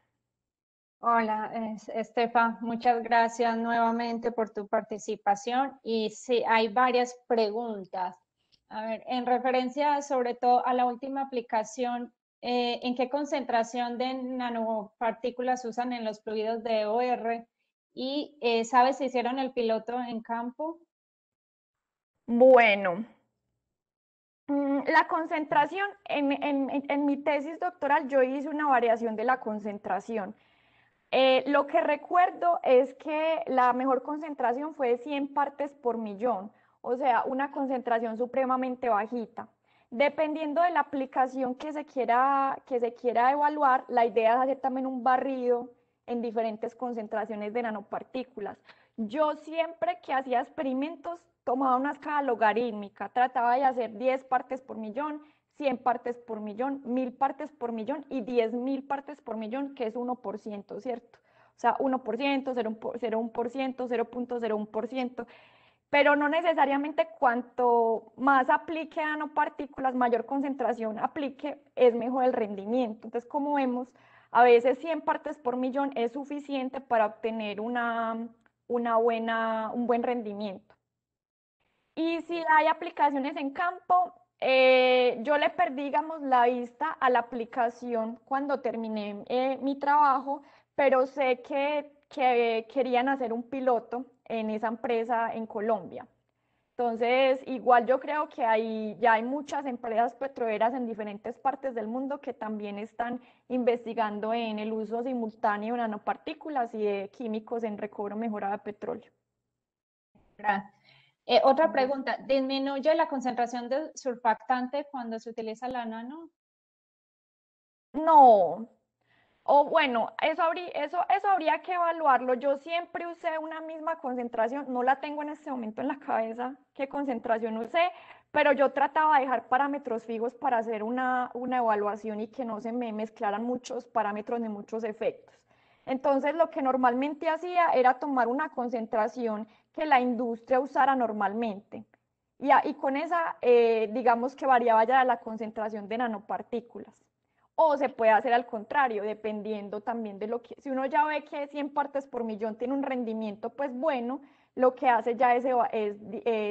Hola, Estefa, muchas gracias nuevamente por tu participación. Y sí, hay varias preguntas. A ver, en referencia sobre todo a la última aplicación, eh, ¿en qué concentración de nanopartículas usan en los fluidos de OR? ¿Y eh, sabes si hicieron el piloto en campo? Bueno, mm, la concentración, en, en mi tesis doctoral yo hice una variación de la concentración eh, lo que recuerdo es que la mejor concentración fue de 100 partes por millón, o sea, una concentración supremamente bajita. Dependiendo de la aplicación que se quiera, que se quiera evaluar, la idea es hacer también un barrido en diferentes concentraciones de nanopartículas. Yo siempre que hacía experimentos tomaba una escala logarítmica, trataba de hacer 10 partes por millón, 100 partes por millón, 1000 partes por millón y 10.000 partes por millón, que es 1%, ¿cierto? O sea, 1%, 0.1%, 0.01%. Pero no necesariamente cuanto más aplique a nanopartículas, mayor concentración aplique, es mejor el rendimiento. Entonces, como vemos, a veces 100 partes por millón es suficiente para obtener una, una buena, un buen rendimiento. Y si hay aplicaciones en campo, eh, yo le perdí, digamos, la vista a la aplicación cuando terminé eh, mi trabajo, pero sé que, que querían hacer un piloto en esa empresa en Colombia. Entonces, igual yo creo que hay, ya hay muchas empresas petroleras en diferentes partes del mundo que también están investigando en el uso simultáneo de nanopartículas y químicos en recobro mejorado de petróleo. Gracias. Eh, otra pregunta, ¿disminuye la concentración de surfactante cuando se utiliza la nano? No. O bueno, eso, habría, eso, eso habría que evaluarlo. Yo siempre usé una misma concentración, no la tengo en este momento en la cabeza qué concentración usé, pero yo trataba de dejar parámetros fijos para hacer una, una evaluación y que no se me mezclaran muchos parámetros ni muchos efectos. Entonces, lo que normalmente hacía era tomar una concentración que la industria usara normalmente. Y, y con esa, eh, digamos que variaba ya la concentración de nanopartículas. O se puede hacer al contrario, dependiendo también de lo que, si uno ya ve que 100 partes por millón tiene un rendimiento pues bueno, lo que hace ya es,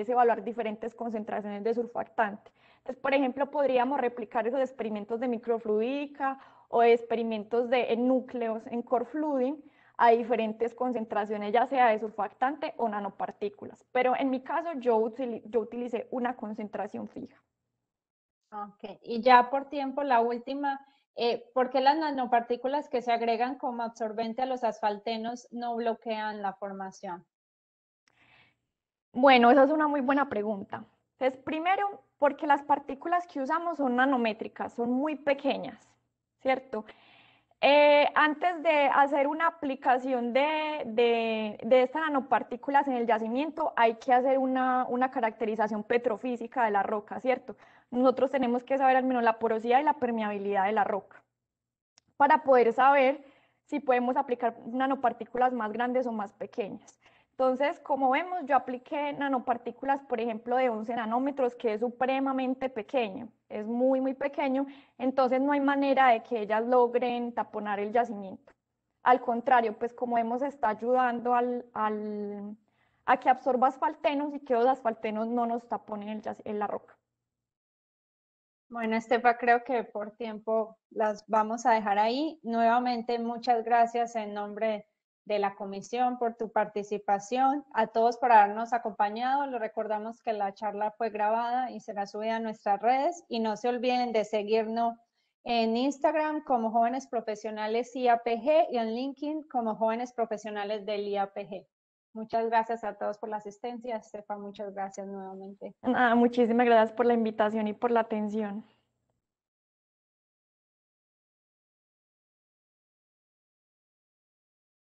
evaluar diferentes concentraciones de surfactante. Entonces, por ejemplo, podríamos replicar esos experimentos de microfluidica o experimentos de núcleos en core flooding, a diferentes concentraciones, ya sea de surfactante o nanopartículas. Pero en mi caso yo, yo utilicé una concentración fija. Ok, y ya por tiempo, la última, eh, ¿por qué las nanopartículas que se agregan como absorbente a los asfaltenos no bloquean la formación? Bueno, esa es una muy buena pregunta. Entonces, primero, porque las partículas que usamos son nanométricas, son muy pequeñas, ¿cierto? Eh, antes de hacer una aplicación de, estas nanopartículas en el yacimiento, hay que hacer una, una, caracterización petrofísica de la roca, ¿cierto? Nosotros tenemos que saber al menos la porosidad y la permeabilidad de la roca para poder saber si podemos aplicar nanopartículas más grandes o más pequeñas. Entonces, como vemos, yo apliqué nanopartículas, por ejemplo, de 11 nanómetros, que es supremamente pequeño, es muy, muy pequeño, entonces no hay manera de que ellas logren taponar el yacimiento. Al contrario, pues como vemos, está ayudando a que absorba asfaltenos y que los asfaltenos no nos taponen el, en la roca. Bueno, Estefa, creo que por tiempo las vamos a dejar ahí. Nuevamente, muchas gracias en nombre de la comisión por tu participación, a todos por habernos acompañado. Les recordamos que la charla fue grabada y será subida a nuestras redes y no se olviden de seguirnos en Instagram como Jóvenes Profesionales IAPG y en LinkedIn como Jóvenes Profesionales del IAPG. Muchas gracias a todos por la asistencia. Estefa, muchas gracias nuevamente. Nada, ah, muchísimas gracias por la invitación y por la atención.